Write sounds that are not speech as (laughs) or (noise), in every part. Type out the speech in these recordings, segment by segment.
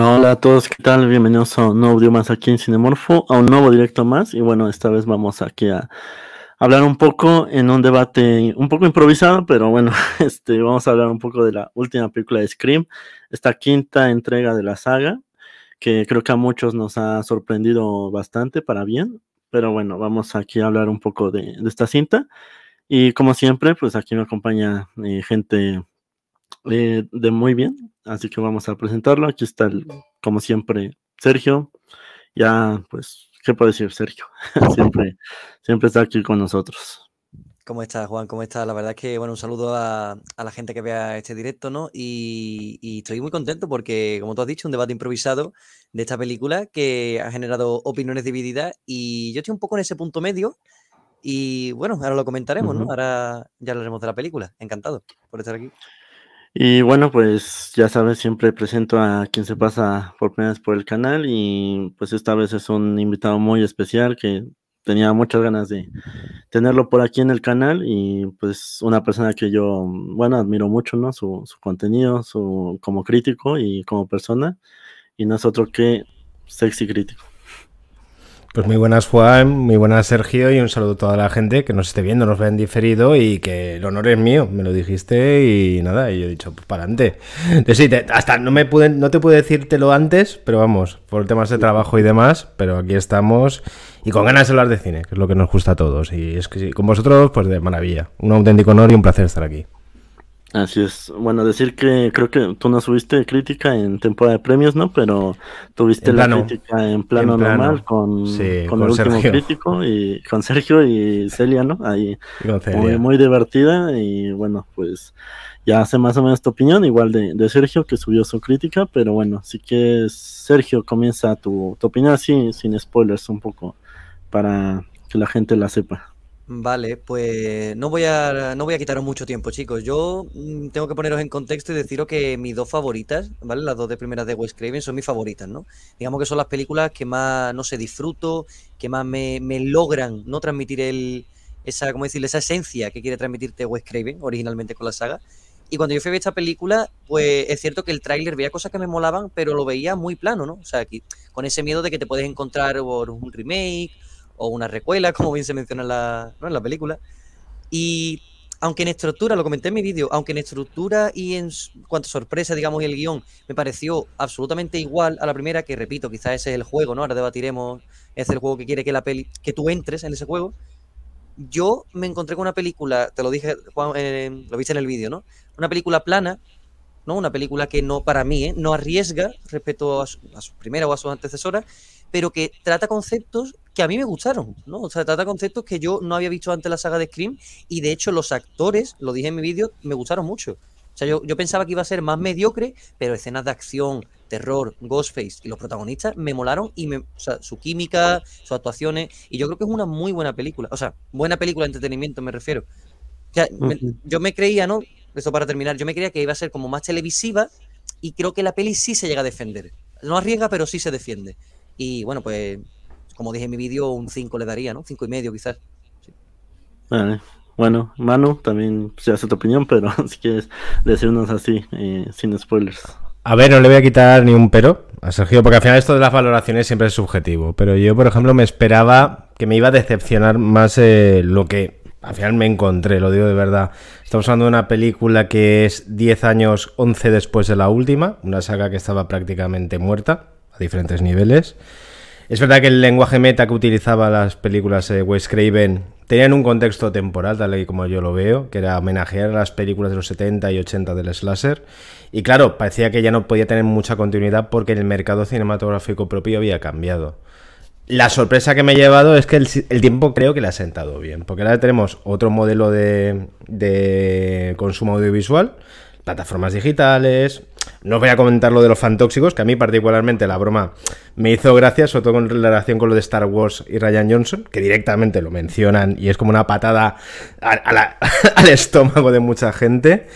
hola a todos, ¿qué tal? Bienvenidos a un nuevo más aquí en Cinemorfo, a un nuevo directo más. Y bueno, esta vez vamos aquí a hablar un poco en un debate un poco improvisado, pero bueno, (laughs) este, vamos a hablar un poco de la última película de Scream, esta quinta entrega de la saga, que creo que a muchos nos ha sorprendido bastante para bien. Pero bueno, vamos aquí a hablar un poco de, esta cinta. Y como siempre, pues aquí me acompaña eh, gente eh, de muy bien, Así que vamos a presentarlo. Aquí está, el, como siempre, Sergio. Ya, pues, ¿qué puedo decir, Sergio? (laughs) siempre, siempre está aquí con nosotros. ¿Cómo estás, Juan? ¿Cómo estás? La verdad es que, bueno, un saludo a, la gente que vea este directo, ¿no? Y, y, estoy muy contento porque, como tú has dicho, un debate improvisado de esta película que ha generado opiniones divididas y yo estoy un poco en ese punto medio y, bueno, ahora lo comentaremos, ¿no? Ahora ya hablaremos de la película. Encantado por estar aquí. Y bueno, pues ya sabes, siempre presento a quien se pasa por primera vez por el canal y pues esta vez es un invitado muy especial que tenía muchas ganas de tenerlo por aquí en el canal y pues una persona que yo, bueno, admiro mucho, ¿no? Su, su contenido, su como crítico y como persona y no es otro que Sexy Crítico. Pues muy buenas Juan, muy buenas Sergio y un saludo a toda la gente que nos esté viendo, nos vean diferido y que el honor es mío, me lo dijiste y nada, y yo he dicho, pues para adelante. Sí, hasta no, me pude, no te pude decírtelo antes, pero vamos, por temas de trabajo y demás, pero aquí estamos y con ganas de hablar de cine, que es lo que nos gusta a todos. Y es que con vosotros, pues de maravilla. Un auténtico honor y un placer estar aquí. Así es. Bueno, decir que creo que tú no subiste crítica en temporada de premios, ¿no? Pero tuviste la crítica en plano, normal con, el último crítico y con Sergio y Celia, ¿no? Ahí Muy, divertida y bueno, pues ya hace más o menos tu opinión, igual de, de Sergio que subió su crítica, pero bueno, sí que Sergio comienza tu, tu opinión así, sin spoilers un poco, para que la gente la sepa. Vale, pues no voy a no voy a quitaros mucho tiempo, chicos. Yo mm, tengo que poneros en contexto y deciros que mis dos favoritas, ¿vale? Las dos de primeras de Wes Craven son mis favoritas, ¿no? Digamos que son las películas que más, no sé, disfruto, que más me, logran no transmitir el, esa, ¿cómo decir, esa esencia que quiere transmitirte Wes Craven originalmente con la saga. Y cuando yo fui a ver esta película, pues es cierto que el tráiler veía cosas que me molaban, pero lo veía muy plano, ¿no? O sea, aquí, con ese miedo de que te puedes encontrar por un remake o una recuela, (laughs) como bien se menciona en la, película. Y aunque en estructura, lo comenté en mi vídeo, aunque en estructura y en cuanto a sorpresa, digamos, y el guión, me pareció absolutamente igual a la primera, que repito, quizás ese es el juego, ¿no? Ahora debatiremos, es el juego que quiere que la peli, que tú entres en ese juego. Yo me encontré con una película, te lo dije, eh, lo viste en el vídeo, ¿no? Una película plana, ¿no? Una película que no, para mí, ¿eh? no arriesga respecto a su, primera o a su antecesora pero que trata conceptos que a mí me gustaron, ¿no? O sea, trata conceptos que yo no había visto antes la saga de Scream y de hecho los actores, lo dije en mi vídeo, me gustaron mucho. O sea, yo, yo pensaba que iba a ser más mediocre, pero escenas de acción, terror, Ghostface y los protagonistas me molaron y me, o sea, su química, sus actuaciones, y yo creo que es una muy buena película, o sea, buena película de entretenimiento me refiero. O sea, yo me creía, ¿no? Esto para terminar, yo me creía que iba a ser como más televisiva y creo que la peli sí se llega a defender. No arriesga, pero sí se defiende. Y bueno, pues como dije en mi vídeo, un 5 le daría, ¿no? 5 y medio quizás. Vale. Bueno, Manu, también se hace tu opinión, pero (laughs) si quieres decirnos así, eh, sin spoilers. A ver, no le voy a quitar ni un pero a Sergio, porque al final esto de las valoraciones siempre es subjetivo. Pero yo, por ejemplo, me esperaba que me iba a decepcionar más eh, lo que al final me encontré, lo digo de verdad. Estamos hablando de una película que es 10 años, 11 después de la última, una saga que estaba prácticamente muerta a diferentes niveles. Es verdad que el lenguaje meta que utilizaba las películas de eh, Wes Craven tenían un contexto temporal, tal y como yo lo veo, que era homenajear a las películas de los 70 y 80 del slasher. Y claro, parecía que ya no podía tener mucha continuidad porque el mercado cinematográfico propio había cambiado. La sorpresa que me ha llevado es que el, tiempo creo que le ha sentado bien, porque ahora tenemos otro modelo de consumo audiovisual, plataformas digitales, no voy a comentar lo de los fantóxicos, que a mí particularmente la broma me hizo gracia, sobre todo en relación con lo de Star Wars y Ryan Johnson, que directamente lo mencionan y es como una patada (laughs) al estómago de mucha gente.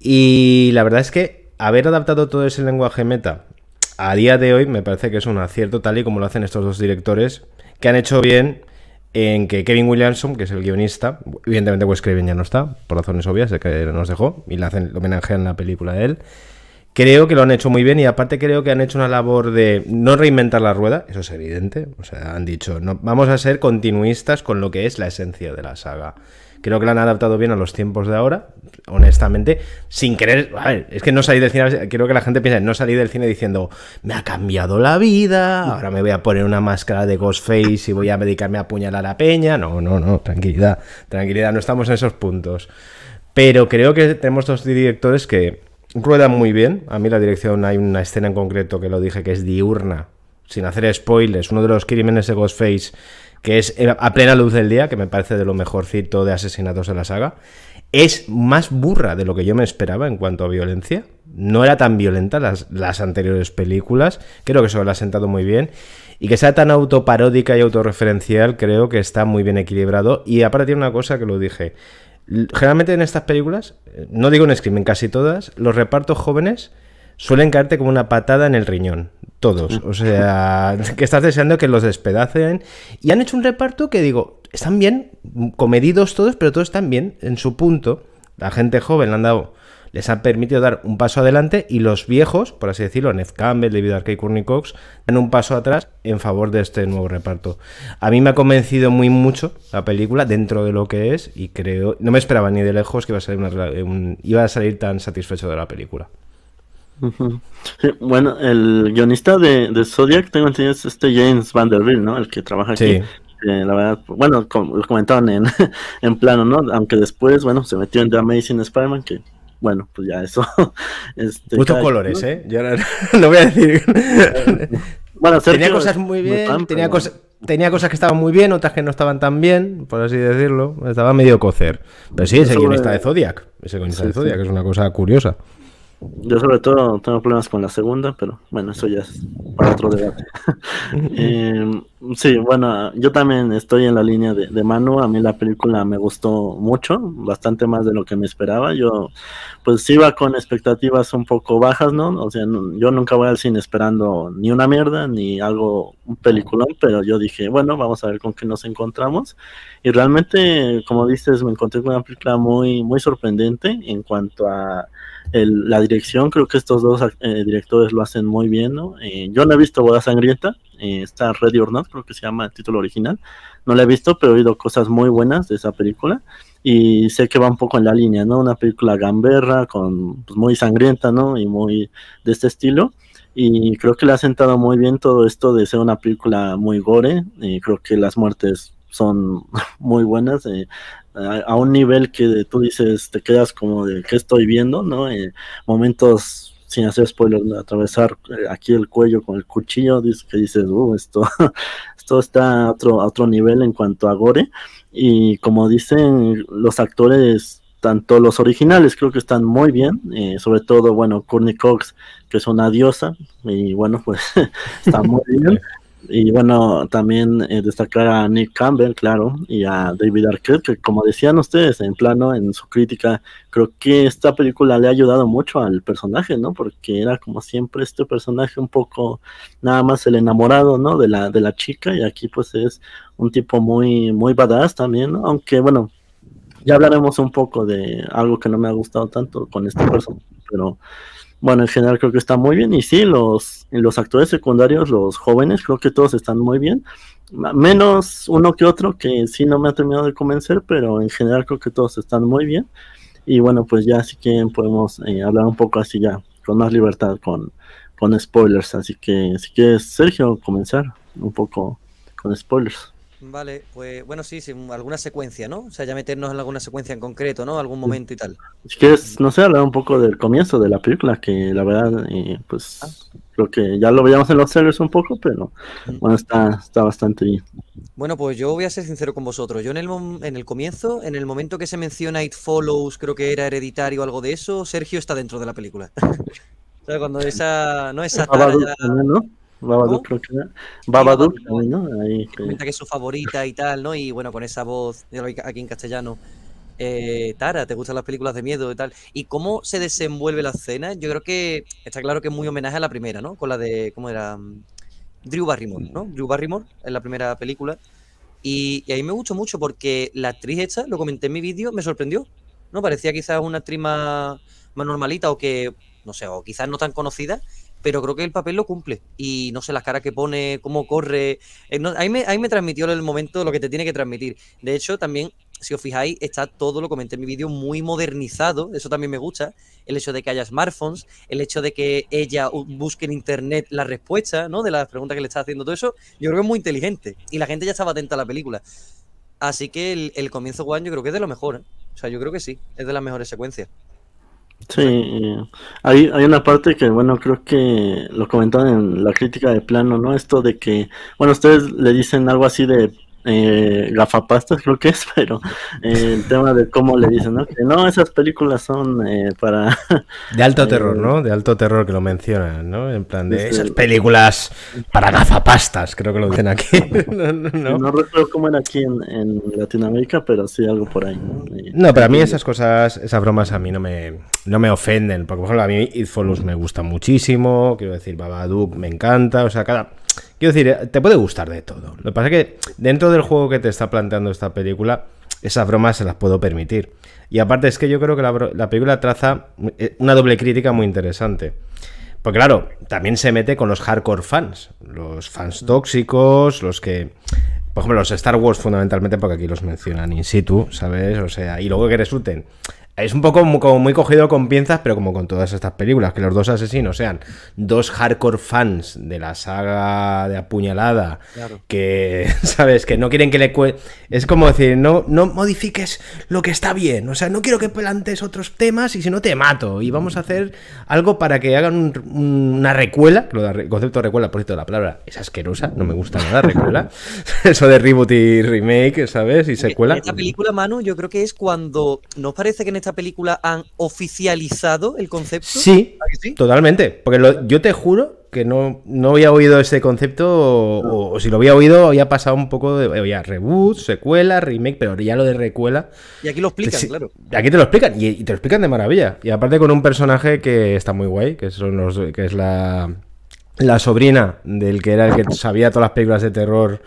Y la verdad es que haber adaptado todo ese lenguaje meta a día de hoy me parece que es un acierto tal y como lo hacen estos dos directores, que han hecho bien en que Kevin Williamson, que es el guionista, evidentemente Wes Craven ya no está, por razones obvias, de que nos dejó, y le hacen, lo homenajean en la película de él. Creo que lo han hecho muy bien y aparte creo que han hecho una labor de no reinventar la rueda, eso es evidente. O sea, han dicho, no, vamos a ser continuistas con lo que es la esencia de la saga. Creo que la han adaptado bien a los tiempos de ahora, honestamente, sin querer. A ver, es que no salí del cine. Creo que la gente piensa, no salí del cine diciendo, me ha cambiado la vida, ahora me voy a poner una máscara de Ghostface y voy a dedicarme a puñalar a la peña. No, no, no, tranquilidad, tranquilidad, no estamos en esos puntos. Pero creo que tenemos dos directores que Rueda muy bien. A mí la dirección, hay una escena en concreto que lo dije que es diurna, sin hacer spoilers, uno de los crímenes de Ghostface que es eh, a plena luz del día, que me parece de lo mejorcito de asesinatos de la saga, es más burra de lo que yo me esperaba en cuanto a violencia. No era tan violenta las, las anteriores películas, creo que se lo ha sentado muy bien. Y que sea tan autoparódica y autorreferencial, creo que está muy bien equilibrado. Y aparte tiene una cosa que lo dije, Generalmente en estas películas, eh, no digo en Scream, en casi todas, los repartos jóvenes suelen caerte como una patada en el riñón. Todos. O sea, (laughs) que estás deseando que los despedacen. Y han hecho un reparto que digo, están bien, comedidos todos, pero todos están bien en su punto. La gente joven le han dado les ha permitido dar un paso adelante y los viejos, por así decirlo, Ned Campbell, David a y Courtney Cox, dan un paso atrás en favor de este nuevo reparto. A mí me ha convencido muy mucho la película dentro de lo que es y creo, no me esperaba ni de lejos que iba a salir, iba a salir tan satisfecho de la película. bueno, el guionista de, Zodiac, tengo entendido, es este James Vanderbilt, ¿no? El que trabaja aquí. Sí. Eh, la verdad, bueno, lo comentaban (laughs) en, plano, ¿no? Aunque después, bueno, se metió en The Amazing Spider-Man, que bueno, pues ya eso. (laughs) Este, Muchos colores, ¿eh? Yo ahora (laughs) lo voy a decir. (laughs) Bueno, tenía cosas muy bien, tenía, cosas, tenía cosas que estaban muy bien, otras que no estaban tan bien, por así decirlo. Estaba medio cocer. Pero sí, ese guionista de Zodiac. Ese guionista de Zodiac, es una cosa curiosa. Yo sobre todo tengo problemas con la segunda, pero bueno, eso ya es para otro debate. eh, Sí, bueno, yo también estoy en la línea de, de, Manu. A mí la película me gustó mucho, bastante más de lo que me esperaba. Yo, pues, iba con expectativas un poco bajas, ¿no? O sea, yo nunca voy al cine esperando ni una mierda, ni algo, un peliculón, pero yo dije, bueno, vamos a ver con qué nos encontramos. Y realmente, como dices, me encontré con una película muy, muy sorprendente en cuanto a la dirección. Creo que estos dos eh, directores lo hacen muy bien, ¿no? Eh, yo no he visto Boda Sangrienta, eh, está Ready or Not, creo que se llama el título original. No la he visto, pero he oído cosas muy buenas de esa película y sé que va un poco en la línea, ¿no? Una película gamberra, con, pues, muy sangrienta, ¿no? Y muy de este estilo. Y creo que le ha sentado muy bien todo esto de ser una película muy gore. Y creo que las muertes son (laughs) muy buenas. Eh, a, un nivel que tú dices, te quedas como de qué estoy viendo, ¿no? Eh, momentos sin hacer spoilers, atravesar eh, aquí el cuello con el cuchillo, que dices, uh, esto, (laughs) esto está a otro, a otro nivel en cuanto a gore. Y como dicen los actores, tanto los originales creo que están muy bien, eh, sobre todo, bueno, Courtney Cox, que es una diosa, y bueno, pues (laughs) está muy (laughs) bien. Y bueno, también eh, destacar a Nick Campbell, claro, y a David Arquette, que como decían ustedes en plano, en su crítica, creo que esta película le ha ayudado mucho al personaje, ¿no? Porque era como siempre este personaje un poco nada más el enamorado, ¿no? De la, de la chica, y aquí pues es un tipo muy, muy badass también, Aunque bueno, ya hablaremos un poco de algo que no me ha gustado tanto con este personaje, pero bueno, en general creo que está muy bien. Y sí, los, los actores secundarios, los jóvenes, creo que todos están muy bien. Menos uno que otro que sí no me ha terminado de convencer, pero en general creo que todos están muy bien. Y bueno, pues ya sí que podemos eh, hablar un poco así ya, con más libertad, con, con spoilers. Así que si quieres, Sergio, comenzar un poco con spoilers. Vale, pues bueno, sí, alguna secuencia, ¿no? O sea, ya meternos en alguna secuencia en concreto, ¿no? Algún momento y tal. es que no sé, hablar un poco del comienzo de la película, que la verdad, eh, pues ah. lo que ya lo veíamos en los trailers un poco, pero mm. bueno, está, bastante bien. Bueno, pues yo voy a ser sincero con vosotros. Yo en el, en el comienzo, en el momento que se menciona It Follows, creo que era hereditario o algo de eso, Sergio está dentro de la película. (laughs) o sea, cuando esa. No, esa. Babadook, ¿no? que ¿no? Ahí, comenta que es su favorita y tal, ¿no? Y bueno, con esa voz aquí en castellano. Eh, Tara, ¿te gustan las películas de miedo y tal? ¿Y cómo se desenvuelve la escena? Yo creo que está claro que es muy homenaje a la primera, ¿no? Con la de, ¿cómo era? Mm, Drew Barrymore, ¿no? Drew Barrymore en la primera película. Y, ahí me gustó mucho porque la actriz esta, lo comenté en mi vídeo, me sorprendió. ¿No? Parecía quizás una actriz más normalita o que, no sé, o quizás no tan conocida pero creo que el papel lo cumple. Y no sé, las caras que pone, cómo corre. Eh, ahí, me, ahí me transmitió el momento lo que te tiene que transmitir. De hecho, también, si os fijáis, está todo, lo comenté en mi vídeo, muy modernizado. Eso también me gusta. El hecho de que haya smartphones, el hecho de que ella busque en internet la respuesta ¿no? de las preguntas que le está haciendo, todo eso, yo creo que es muy inteligente. Y la gente ya estaba atenta a la película. Así que el, comienzo, Juan, yo creo que es de lo mejor. ¿eh? O sea, yo creo que sí, es de las mejores secuencias. Sí, eh, hay, hay una parte que, bueno, creo que lo comentaron en la crítica de plano, ¿no? Esto de que, bueno, ustedes le dicen algo así de eh, gafapastas creo que es, (laughs) pero eh, el tema de cómo le dicen, ¿no? Que no, esas películas son eh, para... (laughs) De alto terror, eh, ¿no? De alto terror que lo mencionan, ¿no? En plan de este, esas películas para gafapastas, creo que lo dicen aquí. (laughs) no, recuerdo cómo era aquí en, Latinoamérica, pero sí algo por ahí, ¿no? para mí esas cosas, esas bromas a mí no me, no me ofenden, porque por ejemplo a mí It me gusta muchísimo, quiero decir, Babadook me encanta, o sea, cada Quiero decir, eh, te puede gustar de todo. Lo que pasa es que dentro del juego que te está planteando esta película, esas bromas se las puedo permitir. Y aparte es que yo creo que la, película traza eh, una doble crítica muy interesante. Porque claro, también se mete con los hardcore fans, los fans mm. tóxicos, los que... Por ejemplo, los Star Wars fundamentalmente, porque aquí los mencionan in situ, ¿sabes? O sea, y luego que resulten es un poco como muy cogido con piensas pero como con todas estas películas, que los dos asesinos sean dos hardcore fans de la saga de apuñalada, que, (laughs) ¿sabes? Que no quieren que le... Cue es como decir, no, no modifiques lo que está bien, o sea, no quiero que plantes otros temas y si no te mato, y vamos a hacer algo para que hagan una recuela, el concepto de recuela, por cierto, la palabra es asquerosa, no me gusta nada, recuela, (laughs) eso de reboot y remake, ¿sabes? Y secuela. Esta película, Manu, yo creo que es cuando, nos parece que en esta película han oficializado el concepto? Sí, totalmente. Porque yo te juro que no, no había oído ese concepto, o, si lo había oído, había pasado un poco de. Había reboot, secuela, remake, pero ya lo de recuela. Y aquí lo explican, claro. Aquí te lo explican, y, te lo explican de maravilla. Y aparte con un personaje que está muy guay, que, son los, que es la la sobrina del que era el que sabía todas las películas de terror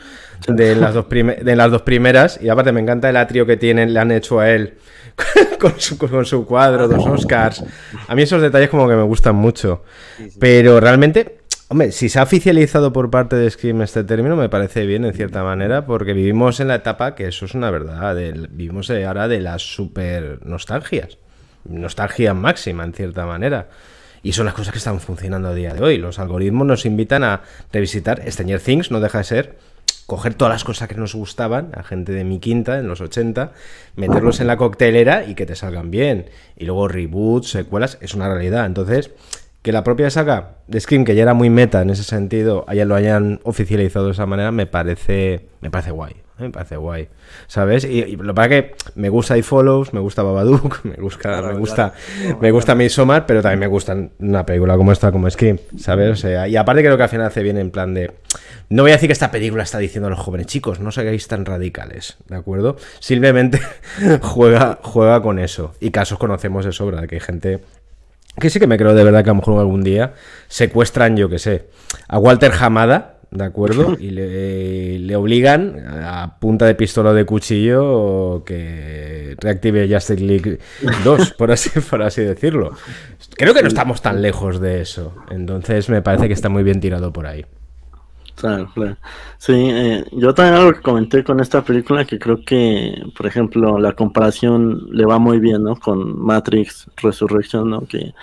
de las dos, de las dos primeras. Y aparte me encanta el atrio que tienen, le han hecho a él (laughs) con su, con su cuadro, dos Oscars. A mí esos detalles como que me gustan mucho. Pero realmente, hombre, si se ha oficializado por parte de Scream este término, me parece bien en cierta manera, porque vivimos en la etapa, que eso es una verdad, del, vivimos ahora de las super nostalgias. Nostalgia máxima en cierta manera. Y son las cosas que están funcionando a día de hoy. Los algoritmos nos invitan a revisitar Stranger Things, no deja de ser coger todas las cosas que nos gustaban a gente de mi quinta en los 80, meterlos en la coctelera y que te salgan bien. Y luego reboots, secuelas, es una realidad. Entonces, que la propia saga de Scream, que ya era muy meta en ese sentido, lo hayan oficializado de esa manera, me parece, me parece guay me parece guay, ¿sabes? Y, lo para que me gusta iFollows, me gusta Babadook, (laughs) me gusta, me gusta, me gusta Midsommar, pero también me gusta una película como esta, como Scream, ¿sabes? O sea, y aparte creo que al final hace bien en plan de... No voy a decir que esta película está diciendo a los jóvenes, chicos, no seáis tan radicales, ¿de acuerdo? Simplemente (laughs) juega, juega con eso. Y casos conocemos de sobra, que hay gente que sí que me creo de verdad que a lo mejor algún día secuestran, yo que sé, a Walter Hamada ¿de acuerdo? (laughs) Y le, obligan a punta de pistola o de cuchillo que reactive Justice League 2, por así, (laughs) por así decirlo. Creo que no estamos tan lejos de eso. Entonces me parece que está muy bien tirado por ahí. Claro, claro. Sí, eh, yo también algo que comenté con esta película que creo que, por ejemplo, la comparación le va muy bien, ¿no? Con Matrix Resurrection, ¿no? Que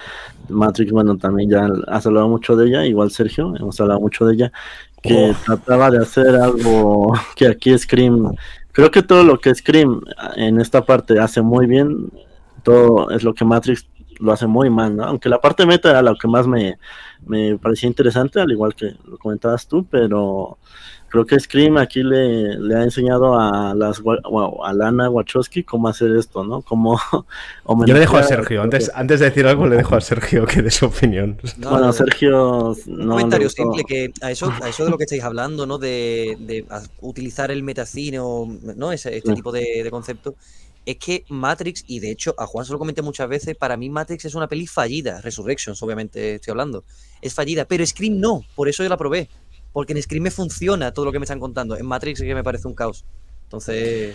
Matrix, bueno, también ya has hablado mucho de ella, igual Sergio, hemos hablado mucho de ella que trataba de hacer algo que aquí Scream, creo que todo lo que Scream en esta parte hace muy bien, todo es lo que Matrix lo hace muy mal, ¿no? Aunque la parte meta era lo que más me, me parecía interesante, al igual que lo comentabas tú, pero creo que Scream aquí le, ha enseñado a las Lana Wachowski cómo hacer esto, ¿no? (laughs) Yo le dejo a Sergio, antes, de decir algo le dejo a Sergio que dé su opinión. (laughs) bueno, Sergio... No un comentario simple que a eso, de lo que estáis hablando, ¿no? De, utilizar el metacine o ¿no? Ese, este tipo de, de concepto es que Matrix, y de hecho a Juan se lo comenté muchas veces, para mí Matrix es una peli fallida, Resurrections obviamente estoy hablando, es fallida, pero Scream no, por eso yo la probé, porque en Scream funciona todo lo que me están contando. En Matrix es que me parece un caos. Entonces...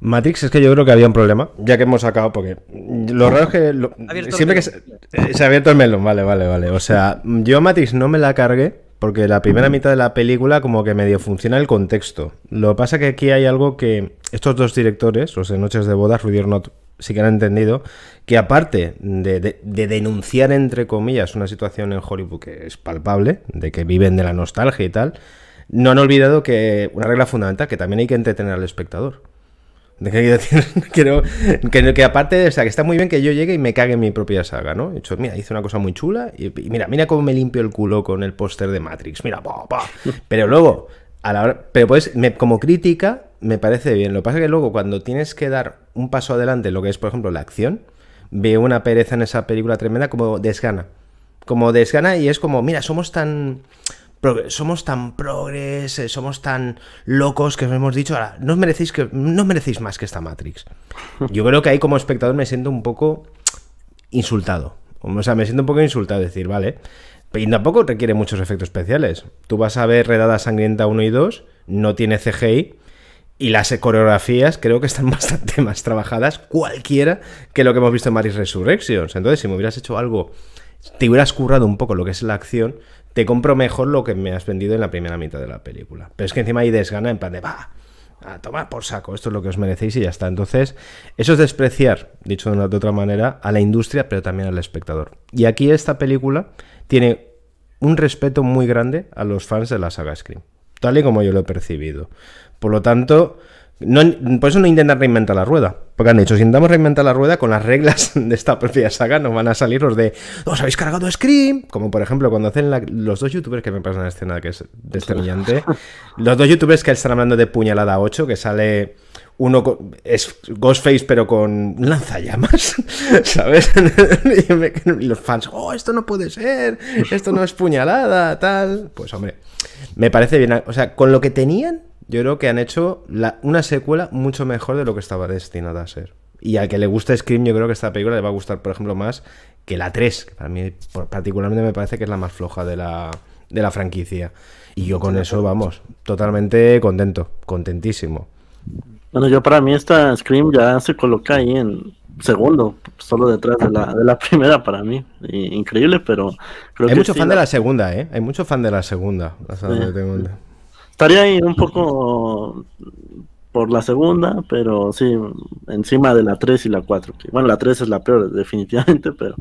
Matrix es que yo creo que había un problema, ya que hemos sacado, porque lo raro es que... siempre que se, eh, se, ha abierto el melón, vale, vale, vale. O sea, yo Matrix no me la cargué porque la primera mitad de la película como que medio funciona el contexto. Lo que pasa que aquí hay algo que estos dos directores, los de Noches de Boda Rudy Not, sí que han entendido, que aparte de, denunciar, entre comillas, una situación en Hollywood que es palpable, de que viven de la nostalgia y tal, no han olvidado que una regla fundamental, que también hay que entretener al espectador. (laughs) Que, quiero, que, aparte, o sea, que está muy bien que yo llegue y me cague mi propia saga, ¿no? He hecho, mira, hice una cosa muy chula y, mira, mira cómo me limpio el culo con el póster de Matrix, mira, pa, pa. (laughs) Pero luego, a la hora, pero pues, como crítica, me parece bien. Lo que pasa es que luego, cuando tienes que dar un paso adelante, lo que es, por ejemplo, la acción, veo una pereza en esa película tremenda como desgana. Como desgana y es como, mira, somos tan somos tan progres, eh, somos tan locos que os hemos dicho, ahora, no os merecéis, que, no merecéis más que esta Matrix. (laughs) Yo creo que ahí como espectador me siento un poco insultado. O sea, me siento un poco insultado decir, vale. Y tampoco requiere muchos efectos especiales. Tú vas a ver Redada Sangrienta 1 y 2, no tiene CGI. Y las coreografías creo que están (laughs) bastante más trabajadas cualquiera que lo que hemos visto en Maris Resurrections. Entonces, si me hubieras hecho algo te hubieras currado un poco lo que es la acción, te compro mejor lo que me has vendido en la primera mitad de la película. Pero es que encima hay desgana en plan de, va, a tomar por saco, esto es lo que os merecéis y ya está. Entonces, eso es despreciar, dicho de, una, de otra manera, a la industria, pero también al espectador. Y aquí esta película tiene un respeto muy grande a los fans de la saga Scream, tal y como yo lo he percibido. Por lo tanto, por eso no intentan reinventar la rueda. Porque han dicho, si intentamos reinventar la rueda con las reglas (laughs) de esta propia saga, no van a salir los de, os habéis cargado Scream. Como por ejemplo cuando hacen los dos youtubers que me pasan la escena que es desternillante. (laughs) los dos youtubers que están hablando de Puñalada 8, que sale uno es Ghostface pero con lanzallamas, (laughs) ¿sabes? y, los fans, oh, esto no puede ser, esto no es puñalada, tal. Pues hombre, me parece bien, o sea, con lo que tenían yo creo que han hecho una secuela mucho mejor de lo que estaba destinada a ser. Y al que le gusta Scream, yo creo que esta película le va a gustar, por ejemplo, más que la 3, que para mí particularmente me parece que es la más floja de la, de la franquicia. Y yo con eso, vamos, totalmente contento, contentísimo. Bueno, yo para mí esta Scream ya se coloca ahí en segundo, solo detrás de la, de la (laughs) primera para mí. increíble, pero creo Hay mucho fan de la segunda, ¿eh? Hay mucho fan de la segunda. Estaría ahí un poco por la segunda, pero sí, encima de la 3 y la 4. bueno, la 3 es la peor, (laughs) definitivamente, pero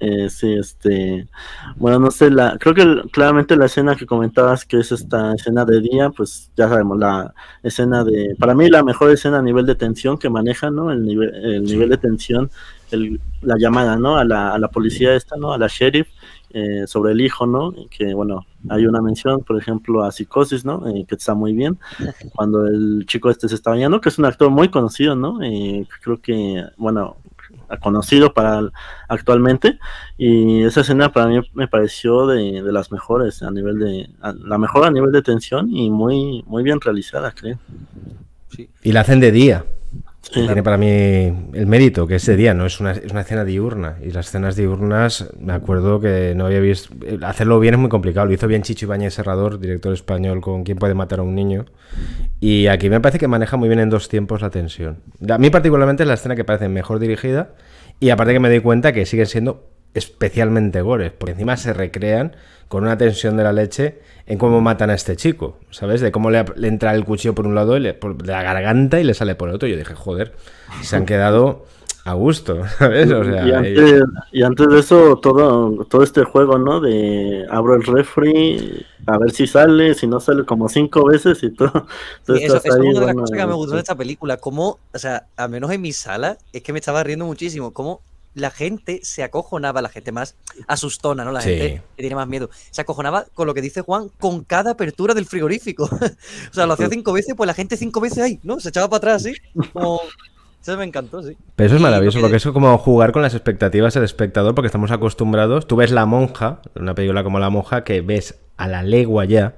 eh, sí, este. Bueno, no sé, la, creo que claramente la escena que comentabas, que es esta escena de día, pues ya sabemos, la escena de. Para mí, la mejor escena a nivel de tensión que maneja, ¿no? El nivel, el nivel de tensión, el, la llamada, ¿no? A la, a la policía esta, ¿no? A la sheriff eh, sobre el hijo, ¿no? Que bueno, hay una mención, por ejemplo, a Psicosis, ¿no? Eh, que está muy bien, (laughs) cuando el chico este se está bañando, que es un actor muy conocido, ¿no? Eh, creo que, bueno, conocido para actualmente, y esa escena para mí me pareció de, de las mejores, a nivel de, la mejor a nivel de tensión y muy, muy bien realizada, creo. Sí. Y la hacen de día tiene para mí el mérito, que ese día, ¿no? Es una, es escena diurna. Y las escenas diurnas, me acuerdo que no había visto. Eh, hacerlo bien es muy complicado. Lo hizo bien Chicho Ibáñez Serrador, director español con Quién puede matar a un niño. Y aquí me parece que maneja muy bien en dos tiempos la tensión. A mí, particularmente, es la escena que parece mejor dirigida. Y aparte que me doy cuenta que siguen siendo especialmente gores, porque encima se recrean con una tensión de la leche en cómo matan a este chico, ¿sabes? De cómo le, entra el cuchillo por un lado y por la garganta y le sale por el otro. Yo dije, joder, se han quedado a gusto, (laughs) ¿sabes? y, antes, de eso, todo, todo este juego, ¿no? De abro el refri, a ver si sale, si no sale como cinco veces y todo. eso, es una de las cosas que me gustó de este. esta película, como, o sea, al menos en mi sala, es que me estaba riendo muchísimo, como la gente se acojonaba, la gente más asustona, ¿no? La gente que tiene más miedo. Se acojonaba con lo que dice Juan, con cada apertura del frigorífico. (laughs) o sea, lo hacía cinco veces, pues la gente cinco veces ahí, ¿no? Se echaba para atrás, sí. Eso me encantó, sí. Pero eso es maravilloso, porque es como jugar con las expectativas del espectador, porque estamos acostumbrados. Tú ves La Monja, una película como La Monja, que ves a la legua ya.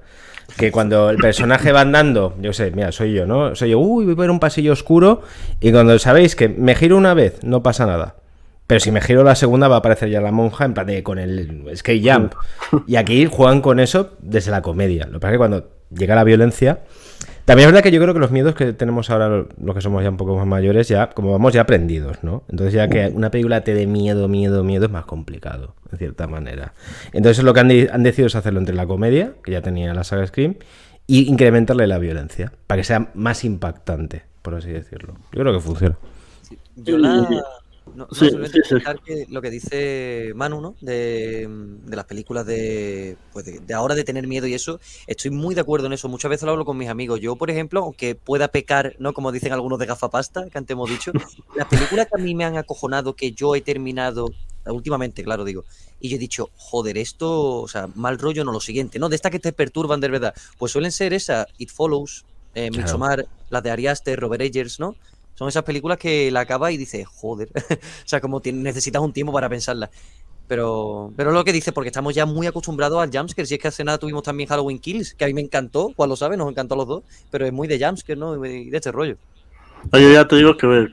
Que cuando el personaje va andando, yo sé, mira, soy yo, ¿no? Soy yo, uy, voy por un pasillo oscuro. Y cuando sabéis que me giro una vez, no pasa nada. Pero si me giro la segunda va a aparecer ya la monja en plan de con el skate jump. Y aquí juegan con eso desde la comedia. Lo que pasa es que cuando llega la violencia... También es verdad que yo creo que los miedos que tenemos ahora, los que somos ya un poco más mayores, ya como vamos ya aprendidos, ¿no? Entonces ya que una película te dé miedo, miedo, miedo es más complicado, en cierta manera. Entonces lo que han, decidido es hacerlo entre la comedia, que ya tenía la saga Scream, y incrementarle la violencia, para que sea más impactante, por así decirlo. Yo creo que funciona. No, Que lo que dice Manu, ¿no? De, las películas de, pues de, ahora de tener miedo y eso, estoy muy de acuerdo en eso. Muchas veces lo hablo con mis amigos. Yo, por ejemplo, aunque pueda pecar, ¿no? Como dicen algunos de gafapasta, que antes hemos dicho, (laughs) las películas que a mí me han acojonado, que yo he terminado, últimamente, claro, digo, y yo he dicho, joder, esto, o sea, mal rollo, no lo siguiente, ¿no? De estas que te perturban de verdad. Pues suelen ser esas, It Follows, eh, la las de Ariaste, Robert Eggers, ¿no? Son esas películas que la acaba y dices, joder. (laughs) o sea, como necesitas un tiempo para pensarla. Pero, pero lo que dice, porque estamos ya muy acostumbrados al jumpscare. Si es que hace nada tuvimos también Halloween Kills, que a mí me encantó, cual pues lo sabe, nos encantó a los dos, pero es muy de jumpscare, ¿no? Y de este rollo. Yo ya te digo que eh,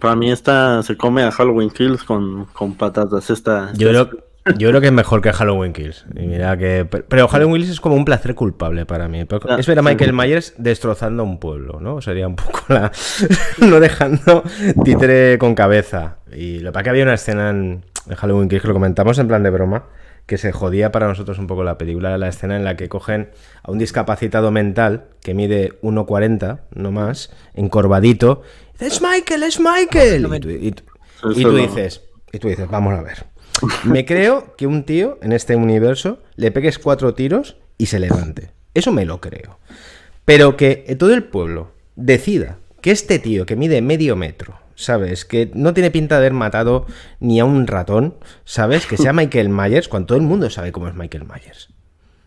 para mí esta se come a Halloween Kills con, con patatas. Esta, esta, Yo creo yo creo que es mejor que Halloween Kills. mira que, pero Halloween Kills es como un placer culpable para mí. Ah, es ver a Michael Myers destrozando un pueblo, ¿no? Sería un poco la. (laughs) no dejando títere con cabeza. Y lo que pasa que había una escena en Halloween Kills que lo comentamos en plan de broma. Que se jodía para nosotros un poco la película, la escena en la que cogen a un discapacitado mental que mide 1,40, no más, encorvadito. ¡Es Michael! ¡Es Michael! y tú dices, y tú dices, vamos a ver. Me creo que un tío en este universo le pegues cuatro tiros y se levante. Eso me lo creo. Pero que todo el pueblo decida que este tío que mide medio metro, ¿sabes? Que no tiene pinta de haber matado ni a un ratón, ¿sabes? Que sea (laughs) Michael Myers, cuando todo el mundo sabe cómo es Michael Myers.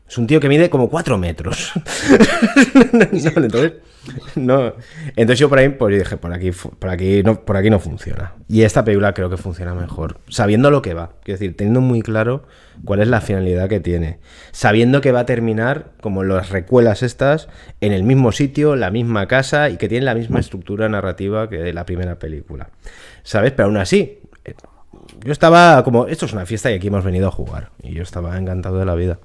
Es un tío que mide como 4 metros. (laughs) (laughs) no, entonces, yo por ahí pues dije, por aquí, aquí no, por aquí no funciona. Y esta película creo que funciona mejor, sabiendo lo que va. Quiero decir, teniendo muy claro cuál es la finalidad que tiene. Sabiendo que va a terminar, como las recuelas estas, en el mismo sitio, la misma casa y que tiene la misma estructura narrativa que la primera película. ¿Sabes? Pero aún así, eh, yo estaba como, esto es una fiesta y aquí hemos venido a jugar. Y yo estaba encantado de la vida.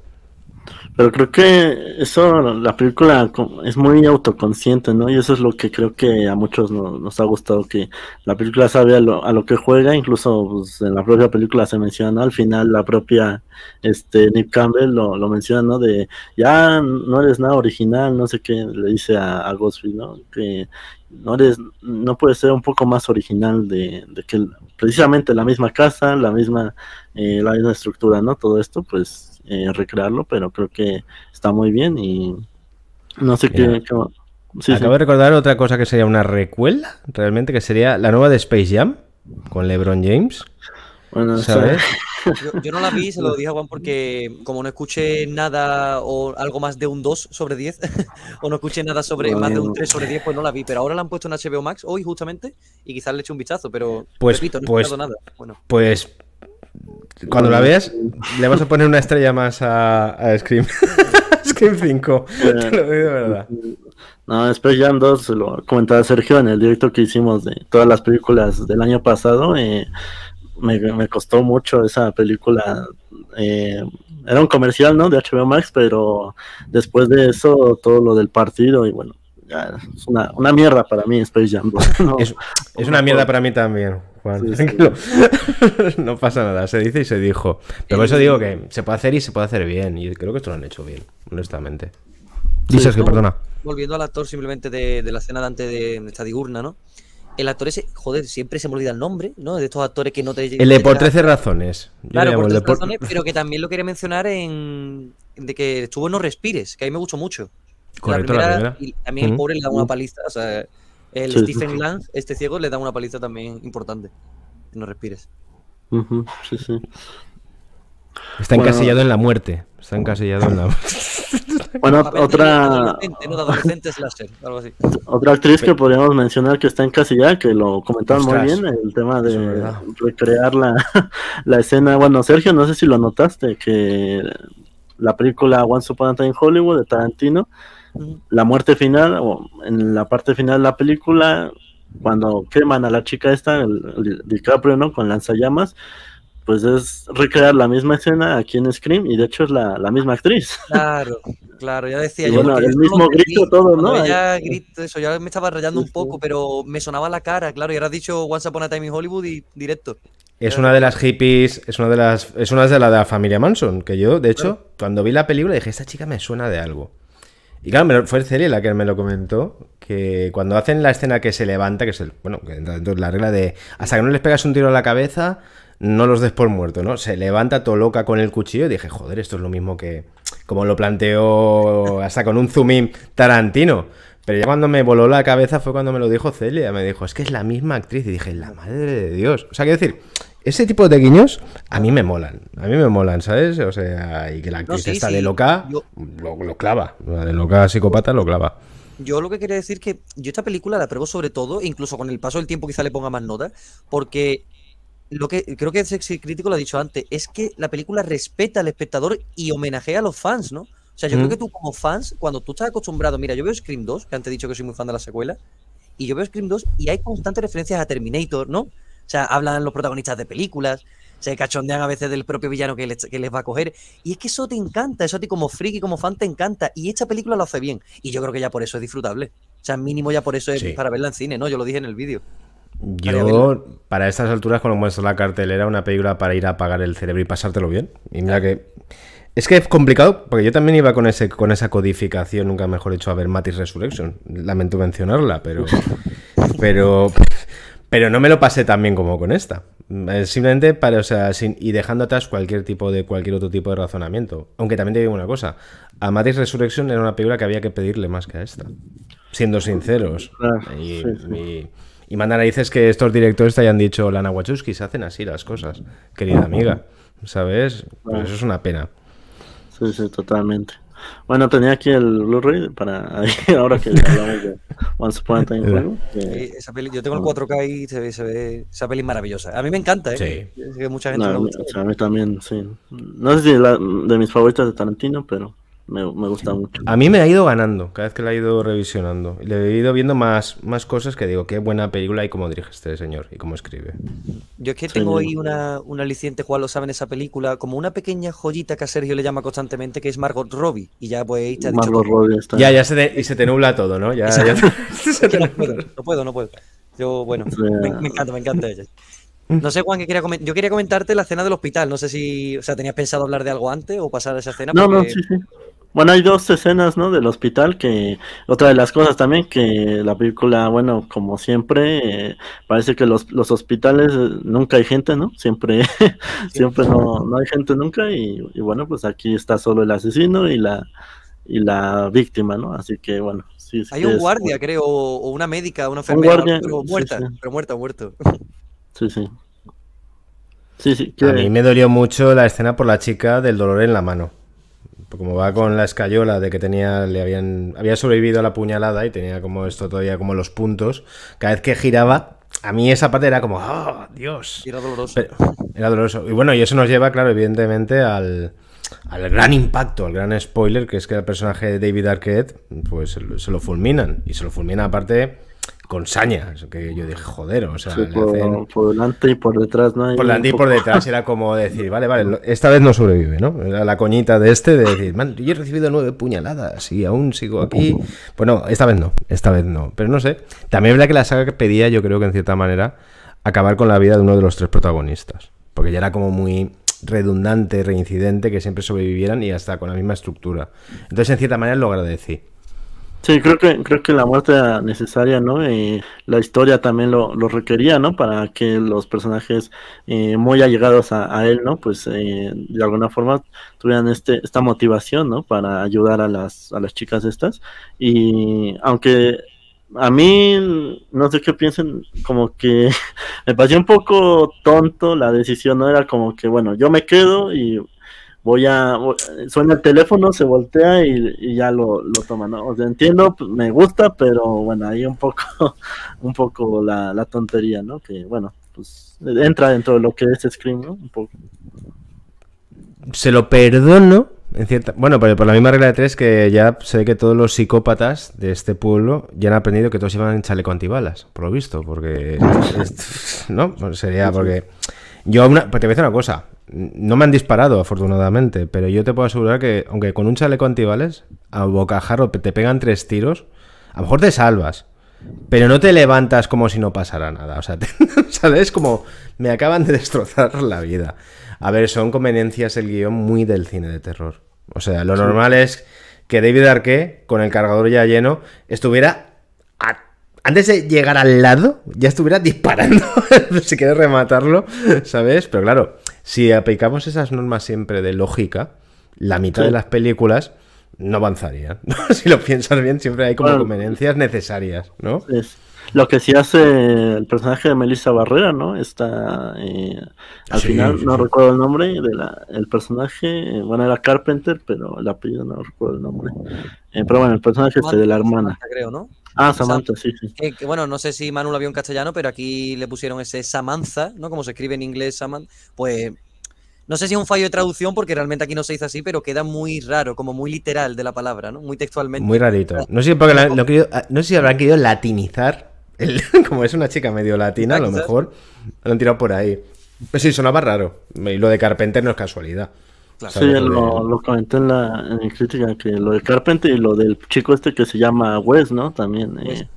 Pero creo que eso, la película es muy autoconsciente, ¿no? Y eso es lo que creo que a muchos nos ha gustado, que la película sabe a lo, que juega, incluso pues, en la propia película se menciona, al final la propia este, Nick Campbell lo, lo menciona, ¿no? De, ya no eres nada original, no sé qué, le dice a, Gosby, ¿no? Que no eres, no puedes ser un poco más original de, que precisamente la misma casa, la misma, eh, la misma estructura, ¿no? Todo esto, pues eh, recrearlo, pero creo que está muy bien y no sé qué... Sí, Acabo de recordar otra cosa que sería una recuela, realmente, que sería la nueva de Space Jam, con LeBron James. Bueno, Yo, no la vi, se lo dije a Juan porque como no escuché nada o algo más de un 2 sobre 10 (laughs) o no escuché nada sobre más de un 3 sobre 10, pues no la vi, pero ahora la han puesto en HBO Max hoy justamente y quizás le eche un vistazo, pero pues, repito, no he pues, nada. Pues cuando la veas, le vas a poner una estrella más a, Scream. (laughs) Scream 5. Eh, no, Space Jam 2, lo comentaba Sergio en el directo que hicimos de todas las películas del año pasado. Eh, me, costó mucho esa película. Eh, era un comercial, ¿no? De HBO Max, pero después de eso, todo lo del partido y bueno, es una, mierda para mí Space Jam 2. (laughs) Es, es una mierda para mí también. (laughs) no pasa nada, se dice y se dijo. Pero por eso digo que se puede hacer y se puede hacer bien. Y creo que esto lo han hecho bien, honestamente. Dices que, perdona. Volviendo al actor simplemente de, la escena de antes de, esta diurna, ¿no? el actor ese, joder, siempre se me olvida el nombre, ¿no? De estos actores que no te. El de por 13 razones. claro, por 13 razones, pero que también lo quería mencionar en. de que estuvo en No Respires, que a mí me gustó mucho. la Y también el pobre le da una paliza, o sea. El Stephen Lang, este ciego, le da una paliza también importante. no respires. Está encasillado en la muerte. Está encasillado en la (laughs) Bueno, otra. algo así. Otra actriz que podríamos mencionar que está encasillada, que lo comentaban muy bien, el tema de recrear la, (laughs) la escena. Bueno, Sergio, no sé si lo notaste, que la película Once Upon a Time in Hollywood de Tarantino la muerte final, o en la parte final de la película, cuando queman a la chica esta, el, DiCaprio, ¿no? Con lanzallamas, pues es recrear la misma escena aquí en Scream y de hecho es la, misma actriz. Claro, claro, ya decía yo. Bueno, el mismo grito, todo, ¿no? Ya eso, ya me estaba rayando un poco, pero me sonaba la cara, claro, y ahora has dicho Once Upon a Time in Hollywood y directo. Es una de las hippies, es una de las, es una de la de la familia Manson, que yo, de hecho, cuando vi la película dije, esta chica me suena de algo. Y claro, fue Celia la que me lo comentó, que cuando hacen la escena que se levanta, que es el, bueno, que la regla de hasta que no les pegas un tiro a la cabeza, no los des por muerto, ¿no? Se levanta todo loca con el cuchillo y dije, joder, esto es lo mismo que como lo planteó hasta con un zoomín Tarantino. Pero ya cuando me voló la cabeza fue cuando me lo dijo Celia, me dijo, es que es la misma actriz y dije, la madre de Dios. O sea, quiero decir, ese tipo de guiños a mí me molan, a mí me molan, ¿sabes? O sea, y que la actriz está de loca, lo, clava, la de loca psicópata lo clava. Yo lo que quería decir que yo esta película la pruebo sobre todo, incluso con el paso del tiempo quizá le ponga más nota, porque lo que creo que Sexy Crítico lo ha dicho antes, es que la película respeta al espectador y homenajea a los fans, ¿no? O sea, yo creo mm. que tú como fans, cuando tú estás acostumbrado, mira, yo veo Scream 2, que antes he dicho que soy muy fan de la secuela, y yo veo Scream 2 y hay constantes referencias a Terminator, ¿no? O sea, hablan los protagonistas de películas, se cachondean a veces del propio villano que les, va a coger. Y es que eso te encanta, eso a ti como friki, como fan te encanta. Y esta película lo hace bien. Y yo creo que ya por eso es disfrutable. O sea, mínimo ya por eso es para verla en cine, ¿no? Yo lo dije en el vídeo. Yo, para estas alturas, cuando muestro la cartelera, una película para ir a apagar el cerebro y pasártelo bien. Y mira que. Es que es complicado, porque yo también iba con ese, con esa codificación, nunca mejor hecho, a ver Matis Resurrection. Lamento mencionarla, pero. (laughs) pero. Pero no me lo pasé tan bien como con esta. Simplemente para, o sea, sin, y dejando atrás cualquier tipo de, cualquier otro tipo de razonamiento. Aunque también te digo una cosa, a Matrix Resurrection era una película que había que pedirle más que a esta. Siendo sinceros. Ah, y, sí, y que estos directores te hayan dicho, Lana Wachowski, se hacen así las cosas, querida amiga. ¿Sabes? Pues eso es una pena. Sí, sí, totalmente. Bueno, tenía aquí el Blu-ray para (laughs) ahora que hablamos de Once Upon a Time (laughs) juego. Esa peli, yo tengo el 4K y se ve, se ve esa peli maravillosa. A mí me encanta, ¿eh? Sí. mucha gente a mí también, sí. No sé si es de mis favoritas de Tarantino, pero me, gusta mucho. A mí me ha ido ganando cada vez que la he ido revisionando. Le he ido viendo más, más cosas que digo, qué buena película y cómo dirige este señor y cómo escribe. Yo es que tengo ahí una, una aliciente, cual lo saben esa película, como una pequeña joyita que a Sergio le llama constantemente, que es Margot Robbie. Y ya pues Ya, ya se te, y se nubla todo, ¿no? Ya, ya (laughs) no, puedo, no, puedo, Yo, bueno, me, encanta, me encanta ella. No sé, Juan, que quería Yo quería comentarte la escena del hospital. No sé si, o sea, tenías pensado hablar de algo antes o pasar a esa escena. No, no, sí, sí. Bueno, hay dos escenas, ¿no? Del hospital, que otra de las cosas también, que la película, bueno, como siempre, eh, parece que los, los hospitales eh, nunca hay gente, ¿no? Siempre, (laughs) siempre no, no hay gente nunca y, bueno, pues aquí está solo el asesino y la, y la víctima, ¿no? Así que bueno. Sí, hay un guardia, creo, o una médica, una enfermera, un pero muerta, pero muerta, muerto. Sí, sí. (laughs) A mí me dolió mucho la escena por la chica del dolor en la mano. Pues como va con la escayola de que tenía, le habían, había sobrevivido a la puñalada y tenía como esto todavía como los puntos, cada vez que giraba, a mí esa parte era como, ¡ah, Dios! Era doloroso. era doloroso. Y bueno, y eso nos lleva, claro, evidentemente al, al gran impacto, al gran spoiler, que es que el personaje de David Arquette, pues se lo fulminan. Y se lo fulmina aparte con saña. Que yo dije, joder, o sea. por, delante y por detrás, por delante y por (laughs) detrás era como decir, vale, vale, esta vez no sobrevive, ¿no? Era la coñita de este de decir, man, yo he recibido nueve puñaladas y aún sigo aquí. Bueno, esta vez no, esta vez no. Pero no sé. También es verdad que la saga pedía, yo creo que en cierta manera, acabar con la vida de uno de los tres protagonistas. Porque ya era como muy redundante, reincidente, que siempre sobrevivieran y hasta con la misma estructura. Entonces, en cierta manera, lo agradecí. Sí, creo que, creo que la muerte era necesaria, ¿no? Eh, la historia también lo, lo, requería, ¿no? Para que los personajes eh, muy allegados a, él, ¿no? Pues eh, de alguna forma tuvieran este, esta motivación, ¿no? Para ayudar a las, a las chicas estas. Y aunque a mí, no sé qué piensen, como que (laughs) me pareció un poco tonto la decisión, ¿no? Era como que, bueno, yo me quedo y voy a, suena el teléfono, se voltea y, ya lo, lo toma, ¿no? O sea, entiendo, pues, me gusta, pero bueno, ahí un poco, (laughs) un poco la, tontería, ¿no? Que bueno, pues entra dentro de lo que es Scream, ¿no? Un poco. Se lo perdono, en Bueno, pero por la misma regla de tres que ya sé que todos los psicópatas de este pueblo ya han aprendido que todos iban en chaleco antibalas, por lo visto, porque... ¿No? Pues sería porque... Yo una... te voy a decir una cosa, no me han disparado, afortunadamente, pero yo te puedo asegurar que, aunque con un chaleco antibales, a bocajarro te pegan tres tiros, a lo mejor te salvas, pero no te levantas como si no pasara nada. O sea, ¿sabes? (laughs) Como me acaban de destrozar la vida. A ver, son conveniencias el guión muy del cine de terror. O sea, lo normal es que David Arqué, con el cargador ya lleno, estuviera antes de llegar al lado, ya estuviera disparando si (laughs) quieres rematarlo, ¿sabes? Pero claro, si aplicamos esas normas siempre de lógica, la mitad de las películas no avanzarían. (laughs) si lo piensas bien, siempre hay como conveniencias necesarias, ¿no? Es lo que sí hace el personaje de Melissa Barrera, ¿no? Está eh, al final, no recuerdo el nombre del personaje, bueno, era Carpenter, pero el apellido no recuerdo el nombre. Eh, pero bueno, el personaje es este de la hermana. Creo, ¿no? Ah, Samantha, sí, sí. bueno, no sé si Manu lo vio en castellano, pero aquí le pusieron ese samanza ¿no? Como se escribe en inglés, Samantha. Pues no sé si es un fallo de traducción, porque realmente aquí no se dice así, pero queda muy raro, como muy literal de la palabra, ¿no? Muy textualmente. Muy rarito. No sé, si ah, habrán querido latinizar. (laughs) como es una chica medio latina, a lo mejor lo han tirado por ahí. Pues sí, sonaba raro. Y lo de Carpenter no es casualidad. Sí, lo, comenté en, la, crítica, que lo de Carpenter y lo del chico este que se llama Wes, ¿no? También, eh,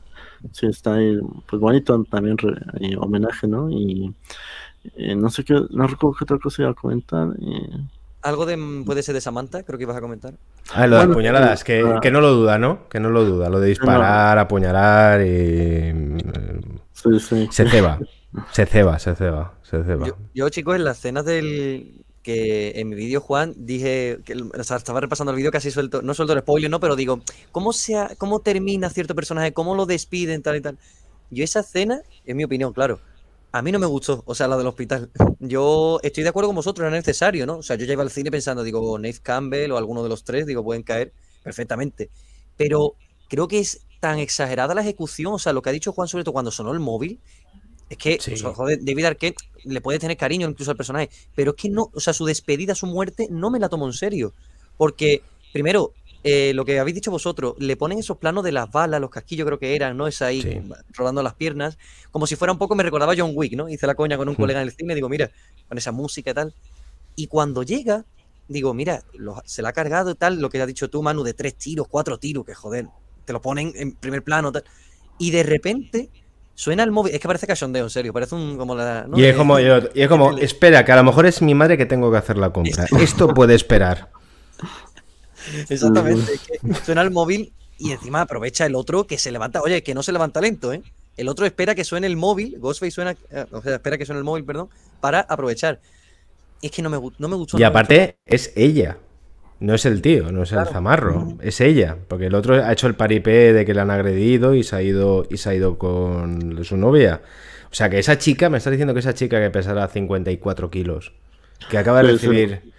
sí, está ahí, pues bonito también eh, homenaje, ¿no? Y eh, no sé qué, no recuerdo qué otra cosa iba a comentar. Algo de, mm, puede ser de Samantha, creo que ibas a comentar. Ah, lo de apuñaladas, ah. que, no lo duda, ¿no? Que no lo duda, lo de disparar, apuñalar y... Sí, sí. (laughs) Se ceba, se ceba, se ceba, se Yo, yo chicos, en las escenas del, que en mi vídeo, Juan, dije, que, estaba repasando el vídeo, casi suelto, no suelto el spoiler, no, pero digo, ¿cómo, sea, ¿cómo termina cierto personaje? ¿Cómo lo despiden, tal y tal? Yo esa escena, en mi opinión, claro, a mí no me gustó, o sea, la del hospital. (laughs) Yo estoy de acuerdo con vosotros, es necesario, ¿no? O sea, yo ya iba al cine pensando, digo, Nate Campbell o alguno de los tres, digo, pueden caer perfectamente. Pero creo que es tan exagerada la ejecución, o sea, lo que ha dicho Juan sobre todo cuando sonó el móvil, es que, joder, David Arquette le puede tener cariño incluso al personaje, pero es que no, o sea, su despedida, su muerte, no me la tomo en serio. Porque, primero, eh, lo que habéis dicho vosotros, le ponen esos planos de las balas, los casquillos creo que eran, ¿no? Es ahí, rodando las piernas, como si fuera un poco, me recordaba John Wick, ¿no? Hice la coña con un hmm. colega en el cine, digo, mira, con esa música y tal. Y cuando llega, digo, mira, se la ha cargado y tal, lo que has dicho tú, Manu, de tres tiros, cuatro tiros, que joder, te lo ponen en primer plano, tal. Y de repente Suena el móvil, es que parece cachondeo, en serio, parece un como la... y, es como, espera, que a lo mejor es mi madre que tengo que hacer la compra. Esto puede esperar. (laughs) Exactamente, suena el móvil y encima aprovecha el otro que se levanta, oye, que no se levanta lento, ¿eh? El otro espera que suene el móvil, Ghostface suena, eh, o sea, espera que suene el móvil, perdón, para aprovechar. Es que no me, no me gustó. Y aparte, es ella. No es el tío, no es el zamarro, es ella, porque el otro ha hecho el paripé de que le han agredido y se ha ido, y se ha ido con su novia. O sea que esa chica, me está diciendo que esa chica que pesará 54 kilos, que acaba de recibir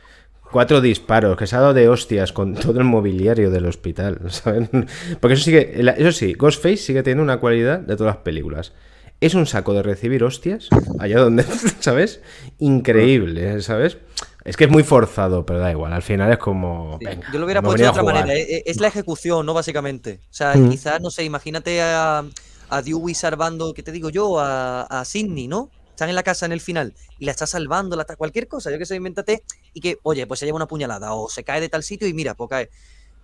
cuatro disparos, que se ha dado de hostias con todo el mobiliario del hospital, (laughs) Porque eso sí eso sí, Ghostface sigue teniendo una cualidad de todas las películas es un saco de recibir hostias, allá donde, (laughs) ¿sabes? Increíble, ¿sabes? Es que es muy forzado, pero da igual. Al final es como. yo lo hubiera puesto de otra manera. Eh, eh, es, la ejecución, ¿no? Básicamente. O sea, mm. quizás, no sé, imagínate a, a Dewey salvando, ¿qué te digo yo? A, Sidney, ¿no? Están en la casa en el final y la está salvando, la está, cualquier cosa, yo que sé, invéntate. Y que, oye, pues se lleva una puñalada o se cae de tal sitio y mira, pues cae.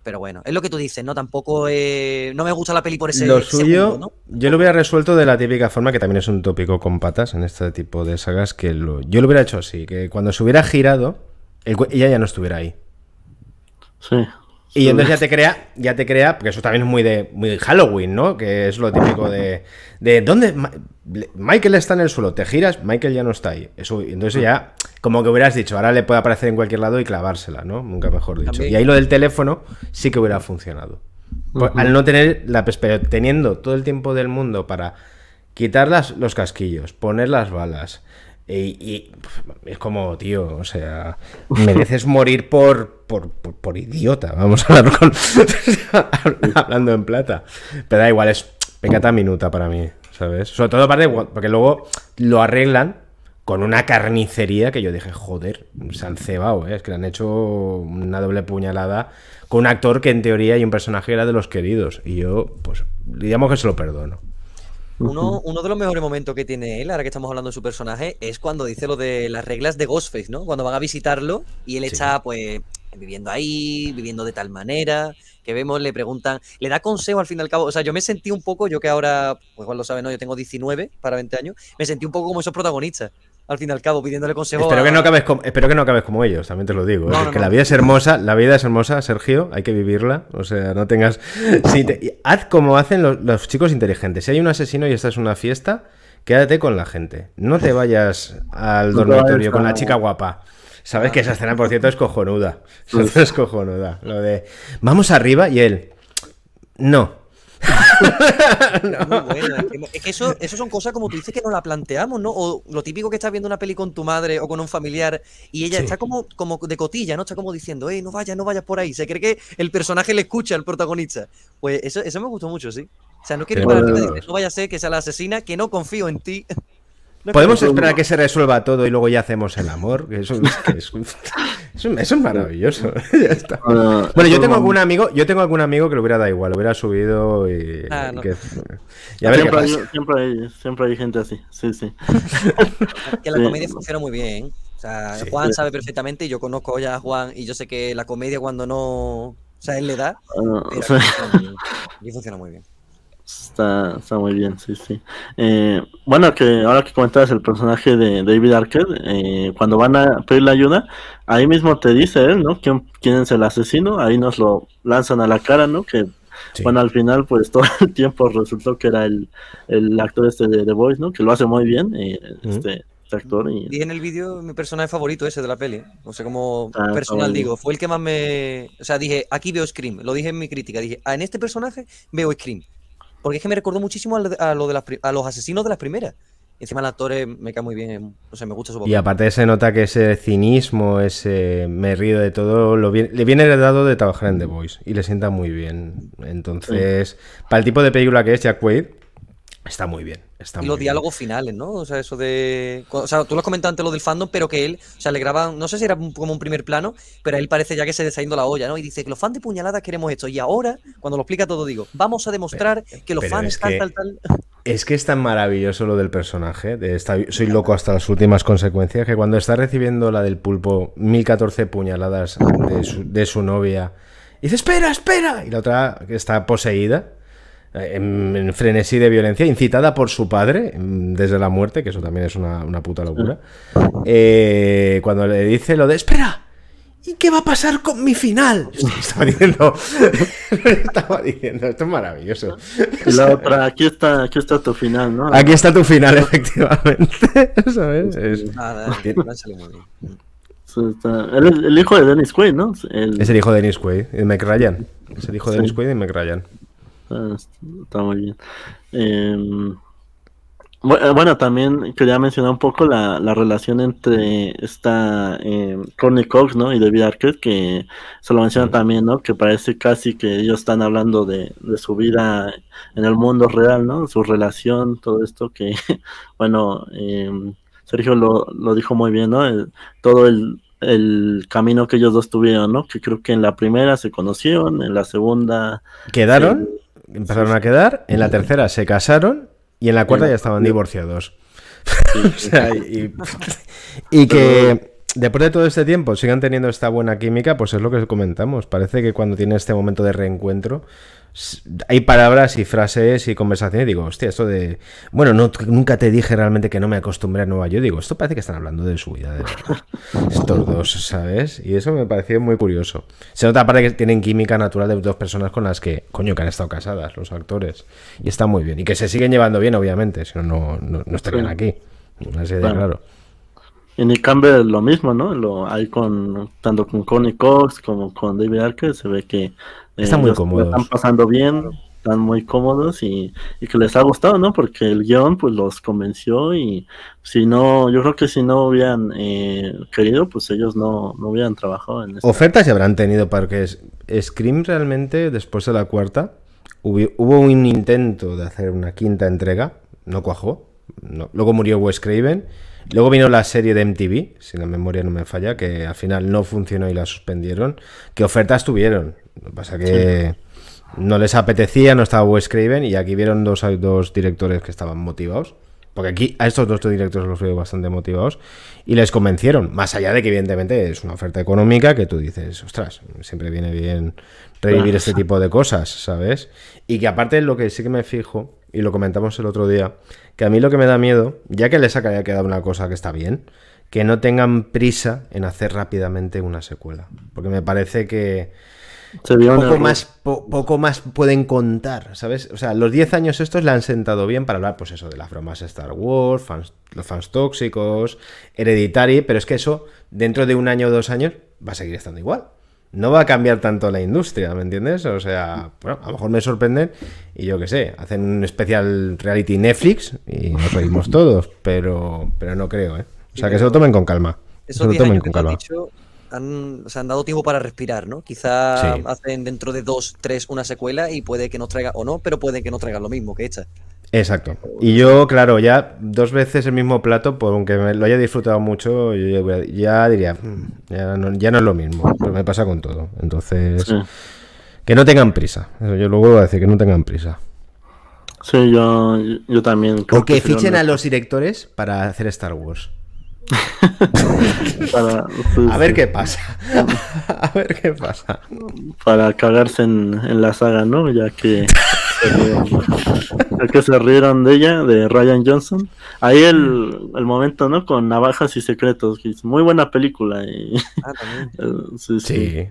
Pero bueno, es lo que tú dices, ¿no? Tampoco eh, no me gusta la peli por ese. Lo suyo, ¿no? yo lo hubiera resuelto de la típica forma, que también es un tópico con patas en este tipo de sagas, que yo lo hubiera hecho así, que cuando se hubiera girado, ella ya no estuviera ahí. Sí. Y entonces ya te crea, ya te crea, porque eso también es muy de muy Halloween, ¿no? Que es lo típico de, de ¿dónde? Michael está en el suelo, te giras, Michael ya no está ahí. Eso, entonces ya, como que hubieras dicho, ahora le puede aparecer en cualquier lado y clavársela, ¿no? Nunca mejor dicho. Y ahí lo del teléfono sí que hubiera funcionado. Pues, al no tener la perspectiva, teniendo todo el tiempo del mundo para quitar los casquillos, poner las balas, y, es como, tío, o sea, mereces morir por, por, idiota, vamos a hablar (laughs) hablando en plata. Pero da igual, es pecata minuta para mí, ¿sabes? Sobre todo aparte, porque luego lo arreglan con una carnicería que yo dije, joder, se han cebado, ¿eh? es que le han hecho una doble puñalada con un actor que en teoría y un personaje era de los queridos. Y yo, pues, digamos que se lo perdono. Uno, uno, de los mejores momentos que tiene él, ahora que estamos hablando de su personaje, es cuando dice lo de las reglas de Ghostface, ¿no? Cuando van a visitarlo y él está, pues, viviendo ahí, viviendo de tal manera, que vemos, le preguntan, le da consejo al fin y al cabo. O sea, yo me sentí un poco, yo que ahora, pues igual lo saben, ¿no? Yo tengo 19 para 20 años, me sentí un poco como esos protagonistas al fin y al cabo, pidiéndole consejo. Espero, que, no acabes como, espero que no acabes como ellos, también te lo digo. ¿eh? que la vida es hermosa, la vida es hermosa, Sergio, hay que vivirla. O sea, no tengas. Si Haz como hacen los, chicos inteligentes. Si hay un asesino y esta es una fiesta, quédate con la gente. No te vayas al dormitorio con la chica guapa. Sabes que esa escena, por cierto, es cojonuda. (laughs) Es cojonuda. Lo de vamos arriba y él. No, es que eso, son cosas como tú dices que no la planteamos, ¿no? O lo típico que estás viendo una peli con tu madre o con un familiar y ella está como, como de cotilla, ¿no? Está como diciendo, eh, no vayas, no vayas por ahí. Se cree que el personaje le escucha al protagonista. Pues eso, me gustó mucho, sí. O sea, no quiero no vaya a ser que sea la asesina, que no confío en ti. Podemos esperar a que se resuelva todo y luego ya hacemos el amor. Eso, es, maravilloso. Bueno, yo tengo algún amigo, yo tengo algún amigo que le hubiera dado igual, lo hubiera subido y, siempre, Hay, gente así, sí, sí. (laughs) que la comedia funciona muy bien. Juan sabe perfectamente y yo conozco ya a Juan y yo sé que la comedia cuando no, o sea, él le da, y ah, funciona muy bien. Está, está muy bien, sí, sí. Eh, bueno, que ahora que comentas el personaje de David Arquette, eh, cuando van a pedir la ayuda, ahí mismo te dice él, ¿no? ¿Quién, quién es el asesino? Ahí nos lo lanzan a la cara, ¿no? Que, bueno, al final, pues (laughs) todo el tiempo resultó que era el, el actor este de The Voice, ¿no? Que lo hace muy bien, eh, este, este, actor. Y... en el vídeo, mi personaje favorito ese de la peli. O sea, como ah, personal digo, fue el que más me. O sea, dije, aquí veo Scream. Lo dije en mi crítica, dije, ah, en este personaje veo Scream. Porque es que me recordó muchísimo a, lo de a los asesinos de las primeras. Encima el actor me cae muy bien, o sea, me gusta su papel. Y aparte se nota que ese cinismo, ese me río de todo, lo le viene heredado de trabajar en The Voice y le sienta muy bien. Entonces, para el tipo de película que es Jack Wade, está muy bien y los diálogos finales, ¿no? O sea, eso de. O sea, tú lo has comentado antes lo del fandom, pero que él, o sea, le graba, no sé si era como un primer plano, pero él parece ya que se está la olla, ¿no? Y dice que los fans de puñaladas queremos hecho Y ahora, cuando lo explica todo, digo, vamos a demostrar que los fans están tal, tal. (laughs) Es que es tan maravilloso lo del personaje. De soy loco hasta las últimas consecuencias. Que cuando está recibiendo la del pulpo 1014 puñaladas de su, novia, dice: Espera, espera. Y la otra que está poseída eh, en, frenesí de violencia, incitada por su padre mm, desde la muerte, que eso también es una, una puta locura, eh, cuando le dice lo de, espera, ¿y qué va a pasar con mi final? (laughs) estaba diciendo, (laughs) estaba diciendo, esto es maravilloso. La otra, aquí está, aquí está tu final, ¿no? Aquí está tu final, (laughs) efectivamente. ¿Sabes? Es... Ah, el, el, hijo de Dennis Quaid, ¿no? Es el hijo de Dennis Quaid, de McRyan. Es el hijo de Dennis Quaid y McRyan. Ah, está, muy bien. Em, eh, bueno, también quería mencionar un poco la, relación entre esta eh, Cox ¿no? y David Arquette, que se lo menciona también, ¿no? que parece casi que ellos están hablando de, su vida en el mundo real, ¿no? su relación, todo esto que, (laughs) bueno, em, Sergio lo, dijo muy bien, ¿no? todo el, camino que ellos dos tuvieron, ¿no? Que creo que en la primera se conocieron, en la segunda... ¿Quedaron? empezaron a quedar, en la tercera se casaron y en la cuarta ya estaban divorciados. (laughs) y, (laughs) y, que después de todo este tiempo sigan teniendo esta buena química, pues es lo que comentamos. Parece que cuando tiene este momento de reencuentro, hay palabras y frases y conversaciones. Digo, hostia, esto de. Bueno, no, nunca te dije realmente que no me acostumbré a Nueva York. Digo, esto parece que están hablando de su vida, (laughs) estos dos, ¿sabes? Y eso me pareció muy curioso. Se nota, aparte, que tienen química natural de dos personas con las que, coño, que han estado casadas, los actores. Y está muy bien. Y que se siguen llevando bien, obviamente, si no, no, estarían aquí. serie de claro. Y Nick Campbell lo mismo, ¿no? Lo hay con tanto con Connie Cox como con David Arquette, se ve que eh, están Están pasando bien, están muy cómodos y, que les ha gustado, ¿no? Porque el guión pues los convenció y si no, yo creo que si no hubieran eh, querido, pues ellos no, hubieran trabajado en eso. Ofertas y habrán tenido para que Scream realmente después de la cuarta hubo un intento de hacer una quinta entrega, no cuajó Luego murió Wes Craven. Luego vino la serie de MTV, si la memoria no me falla, que al final no funcionó y la suspendieron. ¿Qué ofertas tuvieron. Lo que pasa que no les apetecía, no estaba Wes Craven y aquí vieron dos, dos directores que estaban motivados. Porque aquí a estos dos directores los veo bastante motivados y les convencieron. Más allá de que, evidentemente, es una oferta económica que tú dices, ostras, siempre viene bien revivir este tipo de cosas, ¿sabes? Y que aparte, lo que sí que me fijo, y lo comentamos el otro día, que a mí lo que me da miedo, ya que les haya quedado una cosa que está bien, que no tengan prisa en hacer rápidamente una secuela. Porque me parece que poco más, pueden contar, ¿sabes? O sea, los 10 años estos le han sentado bien para hablar, pues eso, de las bromas Star Wars, fans, los fans tóxicos, Hereditary, pero es que eso, dentro de un año o dos años, va a seguir estando igual no va a cambiar tanto la industria, ¿me entiendes? O sea, bueno, a lo mejor me sorprenden y yo qué sé, hacen un especial reality Netflix y nos reímos (laughs) todos, pero, pero no creo, ¿eh? O sea, que se lo tomen con calma. se lo tomen con calma. han, han dado tiempo para respirar, ¿no? Quizá hacen dentro de dos, tres una secuela y puede que nos traiga, o no, pero pueden que no traiga lo mismo que esta. Exacto. Y yo, claro, ya dos veces el mismo plato, por aunque lo haya disfrutado mucho, yo ya, diría, hmm, ya no, es lo mismo, pero me pasa con todo. Entonces, que no tengan prisa. yo luego vuelvo a decir, que no tengan prisa. Sí, yo, yo también. Creo que, fichen a los directores para hacer Star Wars. (laughs) Pues, a ver qué pasa. (laughs) a ver qué pasa. Para cagarse en la saga, ¿no? Ya que... (laughs) que se rieron de ella, de Ryan Johnson. Ahí el, momento, ¿no? Con Navajas y Secretos, es muy buena película. Ah, (laughs) eh, sí,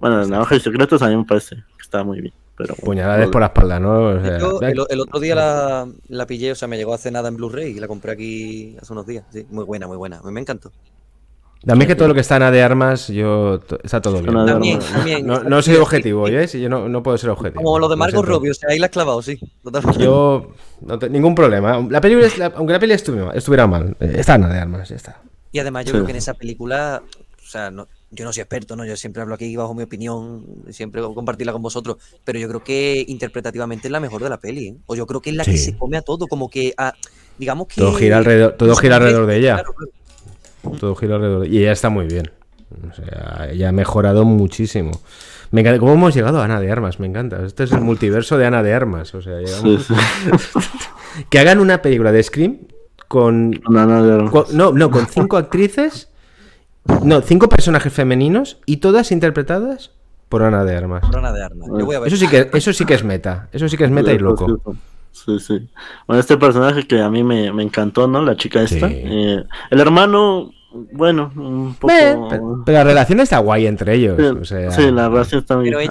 Bueno, Navajas y Secretos a mí me parece que está muy bien. Pero, Puñaladas por la espalda, ¿no? el, otro día la, la, pillé, o sea, me llegó hace nada en Blu-ray y la compré aquí hace unos días. muy buena, muy buena. me encantó. También que todo lo que está en A de armas, yo está todo bien. No, soy objetivo, ¿eh? yo no, puedo ser objetivo. Como lo de Marcos Rubio, o ahí la has clavado, sí. Yo ningún problema. La película aunque la peli estuviera, mal, está en A de armas, ya está. Y además yo creo que en esa película, o sea, yo no soy experto, ¿no? Yo siempre hablo aquí bajo mi opinión, siempre compartirla con vosotros, pero yo creo que interpretativamente es la mejor de la peli, ¿eh? O yo creo que es la que se come a todo, como que a, digamos que... Todo gira alrededor, todo gira alrededor de ella. Todo alrededor. Y ella está muy bien. O sea, ella ha mejorado muchísimo. Me cómo hemos llegado a Ana de Armas, me encanta. Este es el multiverso de Ana de Armas. O sea, (laughs) que hagan una película de Scream con... No, no, con. cinco actrices. No, cinco personajes femeninos y todas interpretadas por Ana de Armas. Eso sí que, eso sí que es meta. Eso sí que es meta y pues loco. Sí, sí. Bueno, este personaje que a mí me, encantó, ¿no? La chica esta. Eh, el hermano, bueno, un poco. Eh. Pero, la relación está guay entre ellos. Sí, la relación está Pero ella,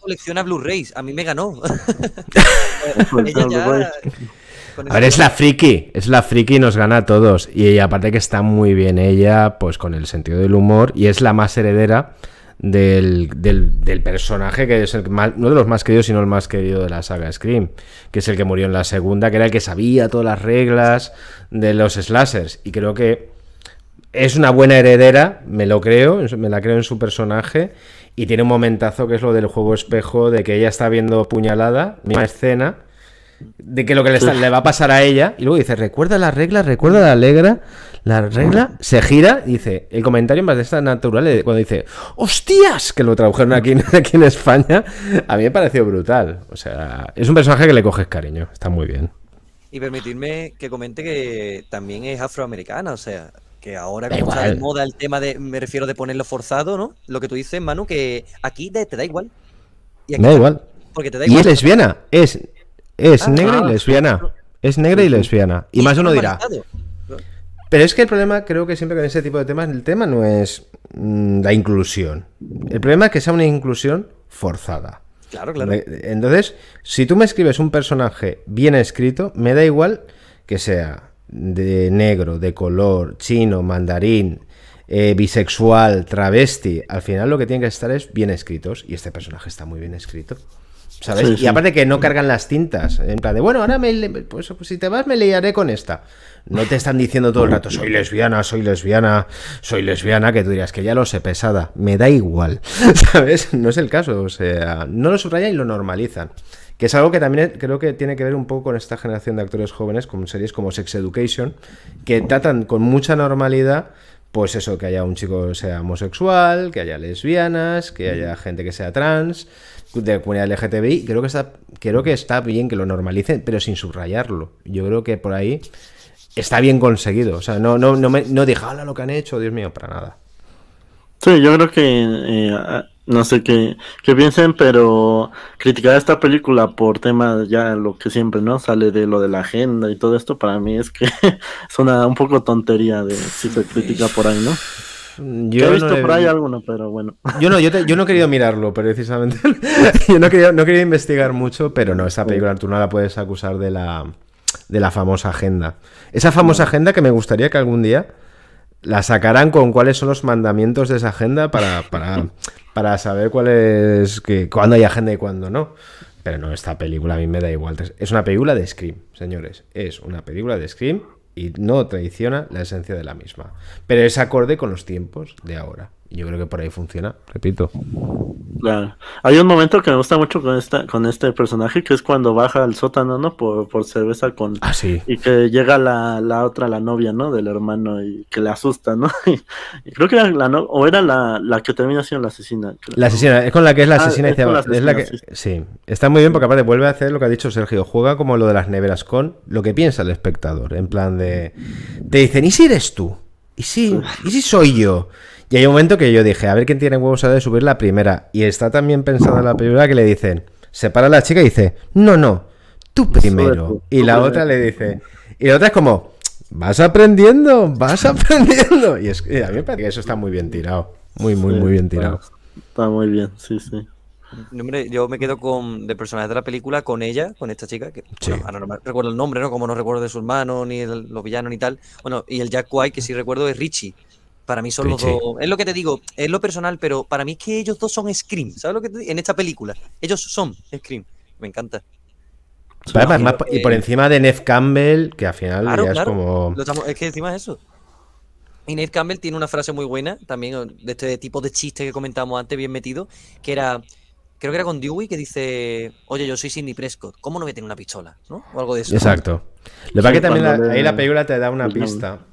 colecciona Blu-rays, a mí me ganó. (laughs) A ver, es la friki, es la friki y nos gana a todos. Y aparte que está muy bien ella, pues con el sentido del humor, y es la más heredera del, personaje que es el no de los más queridos, sino el más querido de la saga Scream, que es el que murió en la segunda, que era el que sabía todas las reglas de los slashers. Y creo que es una buena heredera, me lo creo, me la creo en su personaje. Y tiene un momentazo que es lo del juego espejo, de que ella está viendo puñalada, misma escena de que lo que le, va a pasar a ella. Y luego dice, recuerda la regla, recuerda la alegra La regla se gira y dice, el comentario más de esta natural cuando dice, hostias, que lo tradujeron aquí, aquí en España, a mí me pareció brutal. O sea, es un personaje que le coges cariño, está muy bien. Y permitirme que comente que también es afroamericana, o sea, que ahora como está de moda el tema de, me refiero de ponerlo forzado, ¿no? Lo que tú dices, Manu, que aquí te, da igual. Y da igual. Porque te da igual. Y es lesbiana, es es ah, negra y ah. lesbiana. Es negra y lesbiana. Y, más uno dirá. Pero es que el problema, creo que siempre con ese tipo de temas, el tema no es mm, la inclusión. El problema es que sea una inclusión forzada. Claro, claro. Entonces, si tú me escribes un personaje bien escrito, me da igual que sea de negro, de color, chino, mandarín, eh, bisexual, travesti. Al final lo que tiene que estar es bien escritos. Y este personaje está muy bien escrito. Y aparte que no cargan las tintas. En plan de, bueno, ahora pues, pues, si te vas me liaré con esta. No te están diciendo todo el rato, soy lesbiana, soy lesbiana, soy lesbiana, que tú dirías que ya lo sé, pesada. Me da igual. (laughs) ¿Sabes? No es el caso. O sea, no lo subrayan y lo normalizan. Que es algo que también creo que tiene que ver un poco con esta generación de actores jóvenes, con series como Sex Education, que tratan con mucha normalidad pues eso, que haya un chico que sea homosexual, que haya lesbianas, que haya gente que sea trans, de comunidad LGTBI. Creo que, está, creo que está bien que lo normalicen, pero sin subrayarlo. Yo creo que por ahí está bien conseguido. O sea, no, no, no, me, no lo que han hecho, Dios mío, para nada. Sí, yo creo que. Eh, no sé qué, qué piensen, pero criticar esta película por temas ya lo que siempre, ¿no? Sale de lo de la agenda y todo esto, para mí es que es (laughs) un poco tontería de si se critica por ahí, ¿no? Yo he visto por ahí alguno, pero bueno. Yo no, yo, no he querido (laughs) mirarlo, precisamente. (laughs) yo no he, no investigar mucho, pero no, esa película tú no la puedes acusar de la, de la famosa agenda. Esa famosa agenda que me gustaría que algún día la sacaran con cuáles son los mandamientos de esa agenda para, para, saber cuál es que cuándo hay agenda y cuándo no. Pero no, esta película a mí me da igual. Es una película de Scream, señores. Es una película de Scream y no traiciona la esencia de la misma. Pero es acorde con los tiempos de ahora yo creo que por ahí funciona, repito. Claro. Hay un momento que me gusta mucho con esta, con este personaje, que es cuando baja al sótano, ¿no? Por, cerveza con ah, sí. y que llega la, la, otra, la novia, ¿no? del hermano, y que le asusta, ¿no? (laughs) creo que era la no... o era la, que termina siendo la asesina. La asesina, es con la que es la ah, asesina es, la sí. Está muy bien porque aparte vuelve a hacer lo que ha dicho Sergio, juega como lo de las neveras con lo que piensa el espectador, en plan de te dicen, ¿y si eres tú? ¿Y si, ¿y si soy yo? Y hay un momento que yo dije, a ver quién tiene huevos de subir la primera. Y está también pensada la primera que le dicen, separa la chica y dice, no, no, tú primero. Y la otra le dice, y la otra es como, vas aprendiendo, vas (laughs) aprendiendo. Y, es, a mí me parece que eso está muy bien tirado. Muy, muy, muy bien tirado. Está, muy bien, sí, sí. yo me quedo con de personaje de la película con ella, con esta chica, que no recuerdo el nombre, ¿no? Como no recuerdo de su hermano, ni el, los villanos, ni tal. Bueno, y el Jack White, que sí recuerdo, es Richie, para mí son los dos. Es lo que te digo, es lo personal, pero para mí es que ellos dos son Scream. ¿Sabes lo que te digo? En esta película. Ellos son Scream. Me encanta. Pues y por encima de Neff Campbell, que al final ya es como. es que encima es eso. Y Neff Campbell tiene una frase muy buena, también de este tipo de chiste que comentábamos antes, bien metido, que era. Creo que era con Dewey que dice, oye, yo soy Sidney Prescott, ¿cómo no me a una pistola? ¿No? O algo de eso. Exacto. Lo que pasa que también ahí la película te da una pista.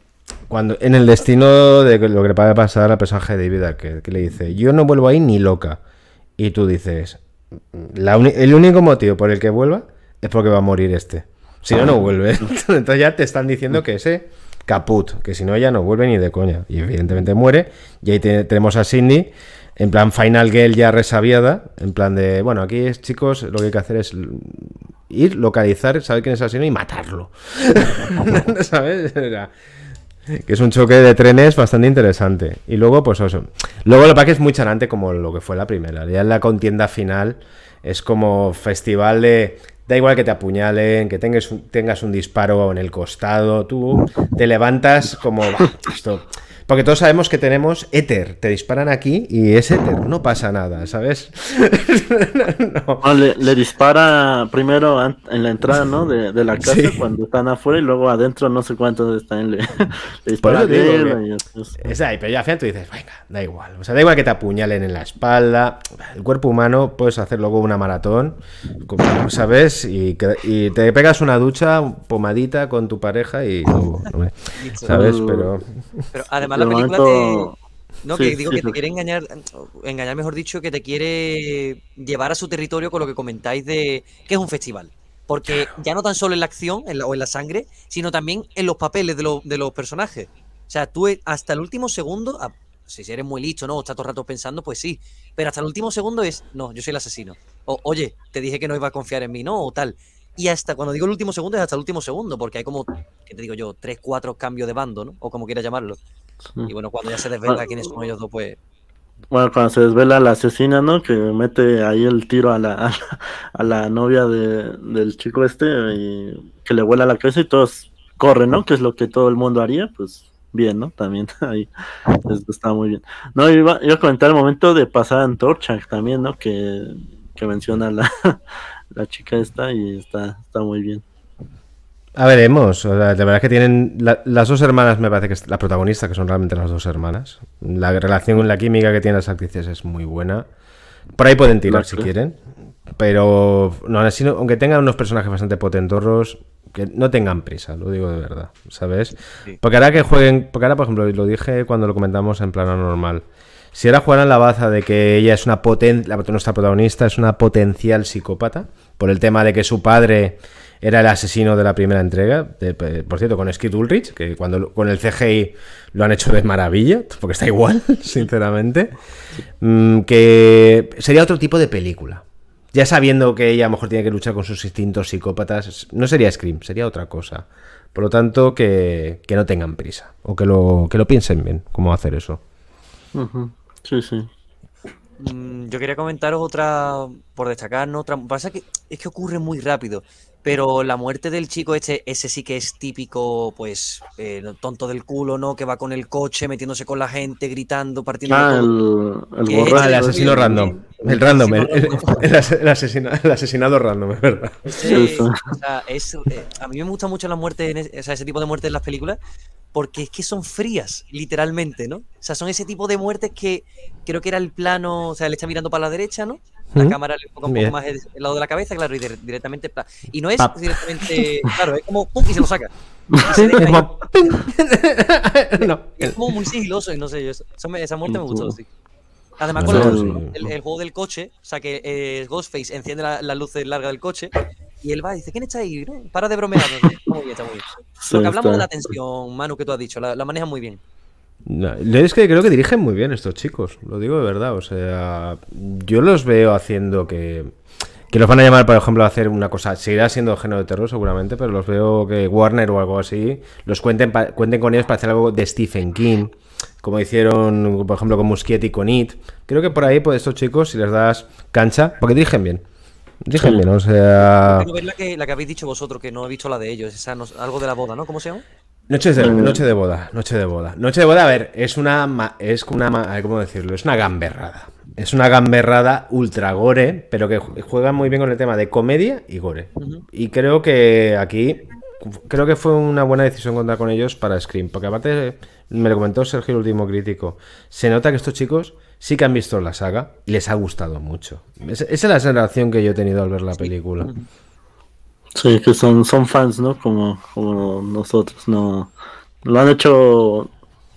Cuando, en el destino de lo que le va pasar al personaje de vida, que le dice, yo no vuelvo ahí ni loca. Y tú dices, el único motivo por el que vuelva es porque va a morir este. Si no, no vuelve. (laughs) Entonces ya te están diciendo que ese caput, que si no ya no vuelve ni de coña. Y evidentemente muere. Y ahí tenemos a Sidney, en plan Final Girl ya resabiada, en plan de, bueno, aquí es, chicos, lo que hay que hacer es ir, localizar, saber quién es Sidney y matarlo. (laughs) (laughs) ¿Sabes? (laughs) que es un choque de trenes bastante interesante. Y luego, pues eso. Luego lo que es muy charante como lo que fue la primera. Ya en la contienda final es como festival de... Da igual que te apuñalen, que tengas un, tengas un disparo en el costado, tú te levantas como... esto porque todos sabemos que tenemos éter. Te disparan aquí y es éter, no pasa nada, ¿sabes? (laughs) le, dispara primero en la entrada, ¿no? De, de la casa cuando están afuera y luego adentro no sé cuántos están. Le, (laughs) dispara digo, y es ahí, pero ya al final tú dices, venga, da igual. O sea, da igual que te apuñalen en la espalda. El cuerpo humano puedes hacer luego una maratón, ¿sabes? Y, y te pegas una ducha pomadita con tu pareja y... luego ¿Sabes? Uh. Pero... Pero además la película te... No, digo que te quiere engañar, engañar mejor dicho, que te quiere llevar a su territorio con lo que comentáis de que es un festival. Porque ya no tan solo en la acción o en la sangre, sino también en los papeles de, los personajes. O sea, tú e, hasta el último segundo, ah, si eres muy listo, ¿no? O estás todo el rato pensando, pues sí. Pero hasta el último segundo es, no, yo soy el asesino. O, oye, te dije que no iba a confiar en mí, ¿no? O tal. Y hasta cuando digo el último segundo es hasta el último segundo, porque hay como, ¿qué te digo yo? Tres, cuatro cambios de bando, ¿no? O como quieras llamarlo. Mm. Y bueno, cuando ya se desvela quiénes son ellos dos, pues. Bueno, cuando se desvela la asesina, ¿no? Que mete ahí el tiro a la, a la, novia de, del chico este y que le vuela la cabeza y todos corren, ¿no? Que es lo que todo el mundo haría, pues bien, ¿no? También (laughs) ahí está muy bien. No, iba, a comentar el momento de pasar antorcha también, ¿no? Que, que menciona la, la chica está y está, está muy bien. A ah, veremos. la verdad es que tienen. las dos hermanas, me parece que es la protagonista, que son realmente las dos hermanas. La relación con la química que tienen las actrices es muy buena. Por ahí pueden tirar si quieren. Pero no, así, aunque tengan unos personajes bastante potentorros, que no tengan prisa, lo digo de verdad, ¿sabes? Porque ahora que jueguen, porque ahora, por ejemplo, lo dije cuando lo comentamos en plano normal, si ahora jugaran la baza de que ella es una la nuestra protagonista es una potencial psicópata, por el tema de que su padre era el asesino de la primera entrega, por cierto, con Skid Ulrich, que cuando con el CGI lo han hecho de maravilla, (laughs) porque está igual, (laughs) sinceramente, mm, que sería otro tipo de película. Ya sabiendo que ella a lo mejor tiene que luchar con sus instintos psicópatas, no sería Scream, sería otra cosa. Por lo tanto, que, no tengan prisa o que lo, que lo piensen bien, cómo hacer eso. Sí, sí. Mm, yo quería comentaros otra, por destacar, ¿no? Otra, pasa que es que ocurre muy rápido, pero la muerte del chico este, ese sí que es típico, pues, eh, tonto del culo, ¿no? Que va con el coche, metiéndose con la gente, gritando, partiendo... Ah, el, asesino random. El random, el, asesino, asesinado random, es verdad. Eh, a mí me gusta mucho la muerte, o sea, ese tipo de muerte en las películas, porque es que son frías, literalmente, ¿no? O sea, son ese tipo de muertes que creo que era el plano, o sea, le está mirando para la derecha, ¿no? La cámara le enfoca un poco más el, lado de la cabeza, claro, y directamente. Y no es directamente. (laughs) Claro, es como ¡pum! y se lo saca. es, como, (laughs) no. es, como, muy sigiloso, y no sé, yo, esa muerte me gustó, sí. Además, con el, juego del coche, o sea, que eh, Ghostface enciende las la luces largas del coche y él va y dice, ¿quién está ahí? Eh, para de bromear. Lo que hablamos de la tensión, Manu, que tú has dicho, la, maneja muy bien. es que creo que dirigen muy bien estos chicos, lo digo de verdad. O sea, yo los veo haciendo que. Que los van a llamar, por ejemplo, a hacer una cosa. Seguirá siendo género de terror, seguramente, pero los veo que Warner o algo así los cuenten, cuenten con ellos para hacer algo de Stephen King, como hicieron, por ejemplo, con Muschietti y con It. Creo que por ahí, pues estos chicos, si les das cancha, porque dirigen bien. ¿no? o sea... la que, habéis dicho vosotros, que no he visto la de ellos, algo de la boda, ¿no? ¿Cómo se llama? Noche de, mm. noche de boda, noche de boda. Noche de boda, a ver, es una. Es una. ¿Cómo decirlo? Es una gamberrada. Es una gamberrada ultra gore, pero que juega muy bien con el tema de comedia y gore. Y creo que aquí. Creo que fue una buena decisión contar con ellos para Scream. Porque aparte, me lo comentó Sergio, el último crítico. Se nota que estos chicos sí que han visto la saga y les ha gustado mucho. esa es la sensación que yo he tenido al ver la película. Sí, que son, son fans, ¿no? Como, nosotros, ¿no? Lo han hecho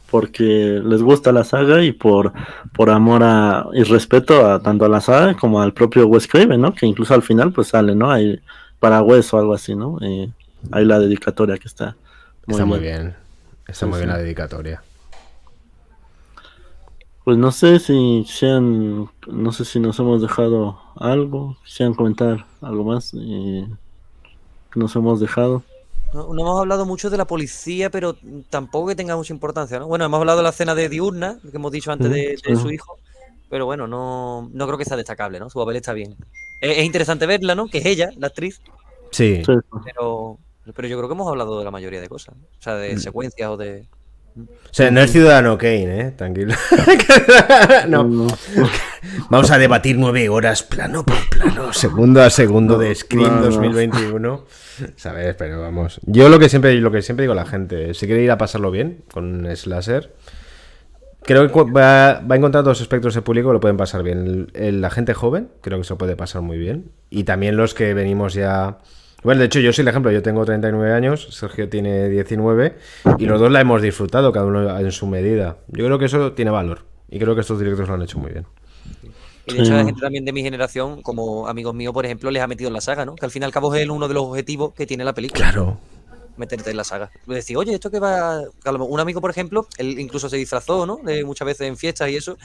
porque les gusta la saga y por, por amor y respeto a tanto a la saga como al propio Wes Craven, ¿no? Que incluso al final pues sale, ¿no? Hay para Wes o algo así, ¿no? hay eh, la dedicatoria que está muy está Muy bien. Está muy bien la dedicatoria. Pues no sé si sean, no sé si nos hemos dejado algo, si han comentar algo más eh, que nos hemos dejado. No, hemos hablado mucho de la policía, pero tampoco que tenga mucha importancia, ¿no? Bueno, hemos hablado de la escena de Diurna, que hemos dicho antes de, su hijo, pero bueno, no, no creo que sea destacable, ¿no? Su papel está bien. Es, interesante verla, ¿no? Que es ella, la actriz. Sí. Pero, pero yo creo que hemos hablado de la mayoría de cosas, o sea, de mm. secuencias o de... O sea, no es Ciudadano Kane, ¿eh? Tranquilo. (laughs) no. Vamos a debatir nueve horas plano por plano, (laughs) segundo a segundo de Scream 2021. Sabes, pero vamos. Yo lo que siempre, lo que siempre digo a la gente, si quiere ir a pasarlo bien con Slasher, creo que va, a encontrar dos espectros de público que lo pueden pasar bien. la gente joven, creo que se puede pasar muy bien. Y también los que venimos ya bueno, de hecho, yo soy el ejemplo. Yo tengo 39 años, Sergio tiene 19 y los dos la hemos disfrutado, cada uno en su medida. Yo creo que eso tiene valor y creo que estos directores lo han hecho muy bien. Y de hecho, la gente también de mi generación, como amigos míos, por ejemplo, les ha metido en la saga, ¿no? Que al fin y al cabo es uno de los objetivos que tiene la película. Claro. Meterte en la saga. Decir, oye, esto que va. Un amigo, por ejemplo, él incluso se disfrazó, ¿no? muchas veces en fiestas y eso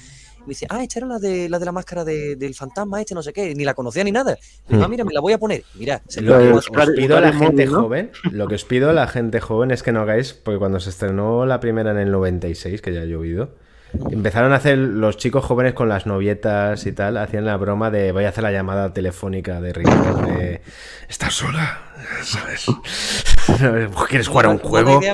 me dice, ah, esta era la de la, de la máscara del fantasma, este no sé qué, ni la conocía ni nada. Hmm. ah, mira, me la voy a poner. Mira, lo, que os, pido a la gente joven, lo que os pido a la gente joven es que no hagáis, porque cuando se estrenó la primera en el 96, que ya ha llovido, Empezaron a hacer los chicos jóvenes con las novietas y tal, hacían la broma de voy a hacer la llamada telefónica de Ricardo de estás sola, ¿sabes? (laughs) ¿Quieres jugar a un juego? ¿eh?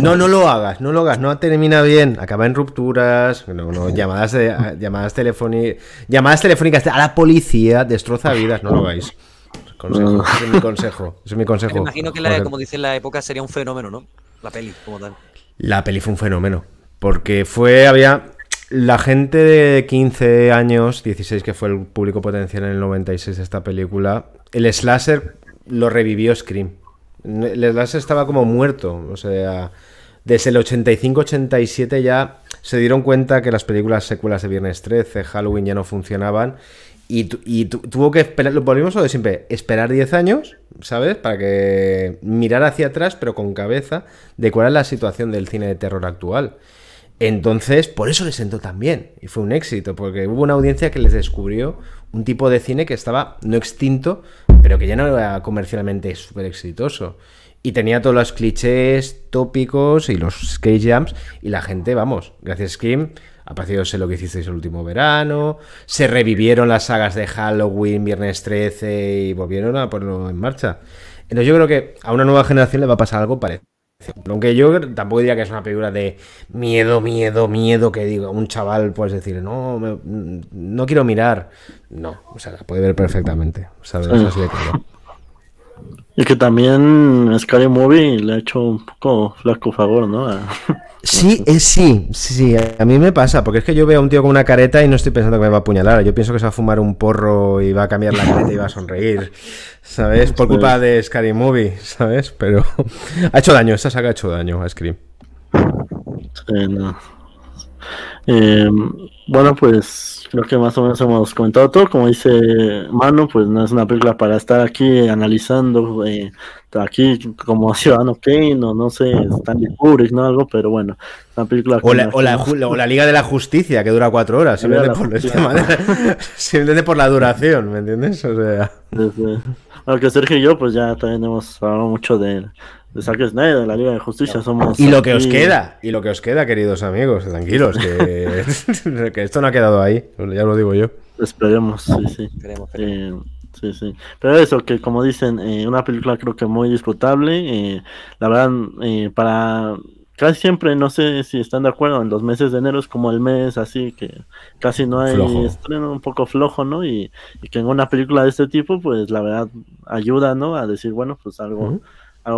No, no lo hagas, no lo hagas, no termina bien, acaba en rupturas, no, no, llamadas, llamadas, telefónicas, llamadas telefónicas a la policía, destroza vidas, no lo hagáis. ese es mi consejo, Me imagino que como dicen la época sería un fenómeno, ¿no? La peli, como tal. La peli fue un fenómeno. Porque fue, había la gente de 15 años, 16 que fue el público potencial en el 96 de esta película, el slasher lo revivió Scream. El slasher estaba como muerto, o sea, desde el 85-87 ya se dieron cuenta que las películas secuelas de Viernes 13, Halloween ya no funcionaban y, tuvo que esperar, lo volvimos a siempre, esperar 10 años, ¿sabes? Para que mirar hacia atrás, pero con cabeza, de cuál es la situación del cine de terror actual. Entonces, por eso les sentó tan bien. Y fue un éxito, porque hubo una audiencia que les descubrió un tipo de cine que estaba no extinto, pero que ya no era comercialmente súper exitoso. Y tenía todos los clichés tópicos y los skate jams Y la gente, vamos, gracias kim apareció Sé lo que hicisteis el último verano. Se revivieron las sagas de Halloween, Viernes 13 y volvieron a ponerlo en marcha. Entonces yo creo que a una nueva generación le va a pasar algo parecido. Aunque yo tampoco diría que es una película de miedo, miedo, miedo, que diga un chaval, puedes decir, no, mm, no quiero mirar. No, o sea, la puede ver perfectamente. O sea, es así de claro. Y que también Scary Movie le ha hecho un poco flaco favor, ¿no? (laughs) Eh, sí, sí, sí, a mí me pasa, porque es que yo veo a un tío con una careta y no estoy pensando que me va a apuñalar, yo pienso que se va a fumar un porro y va a cambiar la careta y va a sonreír, ¿sabes? Por culpa de Scary Movie, ¿sabes? Pero (laughs) ha hecho daño, esta saga ha hecho daño a Scream. Eh, bueno, pues creo que más o menos hemos comentado todo. Como dice Mano, pues no es una película para estar aquí analizando, eh, aquí como (laughs) Ciudadano Kane o no sé, Stanley Kubrick, ¿no? Algo, pero bueno, es una película. O la, la, Liga de la Justicia, que dura cuatro horas, simplemente por, este (laughs) por la duración, ¿me entiendes? O Sergio y yo, pues ya también hemos hablado mucho de de la Liga de Justicia somos. Y lo que os queda, y lo que os queda, queridos amigos, tranquilos, (laughs) que, esto no ha quedado ahí, ya lo digo yo. Esperemos, sí, sí. Eh, sí, Pero eso, que como dicen, eh, una película creo que muy disfrutable. Eh, la verdad, para casi siempre, no sé si están de acuerdo, en los meses de enero es como el mes así que casi no hay estreno, un poco flojo, ¿no? Y, que en una película de este tipo, pues la verdad ayuda, ¿no? A decir, bueno, pues algo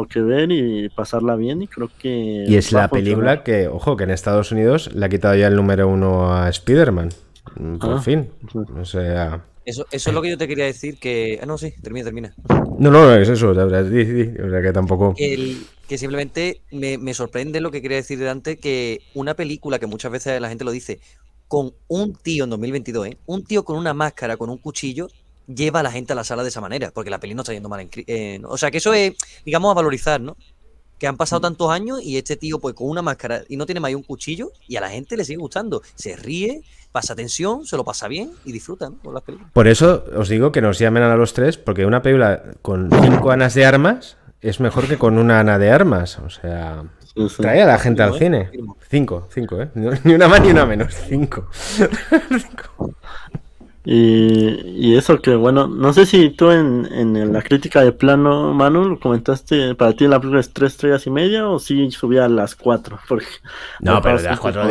que ver y pasarla bien y creo que... Y es la película que, ojo, que en Estados Unidos le ha quitado ya el número uno a Spider-Man. Mm, por ah. fin. O sea... Eso, es lo que yo te quería decir, que... Ah, no, sí, termina, termina. No, no, es eso, o sea, que tampoco... que simplemente me, sorprende lo que quería decir de que una película que muchas veces la gente lo dice, con un tío en 2022, ¿eh? un tío con una máscara, con un cuchillo, lleva a la gente a la sala de esa manera, porque la peli no está yendo mal o sea, que eso es, digamos, a valorizar, ¿no? Que han pasado tantos años y este tío, pues, con una máscara y no tiene más un cuchillo, y a la gente le sigue gustando. Se ríe, pasa tensión, se lo pasa bien y disfrutan Con las películas. Por eso os digo que nos llamen a los tres, porque una película con cinco anas de armas es mejor que con una ana de armas. O sea, trae a la gente al cine. Cinco, cinco, ¿eh? Ni una más ni una menos. Cinco. (laughs) cinco. Y, eso que, bueno, no sé si tú en, la crítica de plano, Manuel comentaste, para ti la película es tres estrellas y media o si subía a las cuatro. (laughs) no, pero las cuatro lo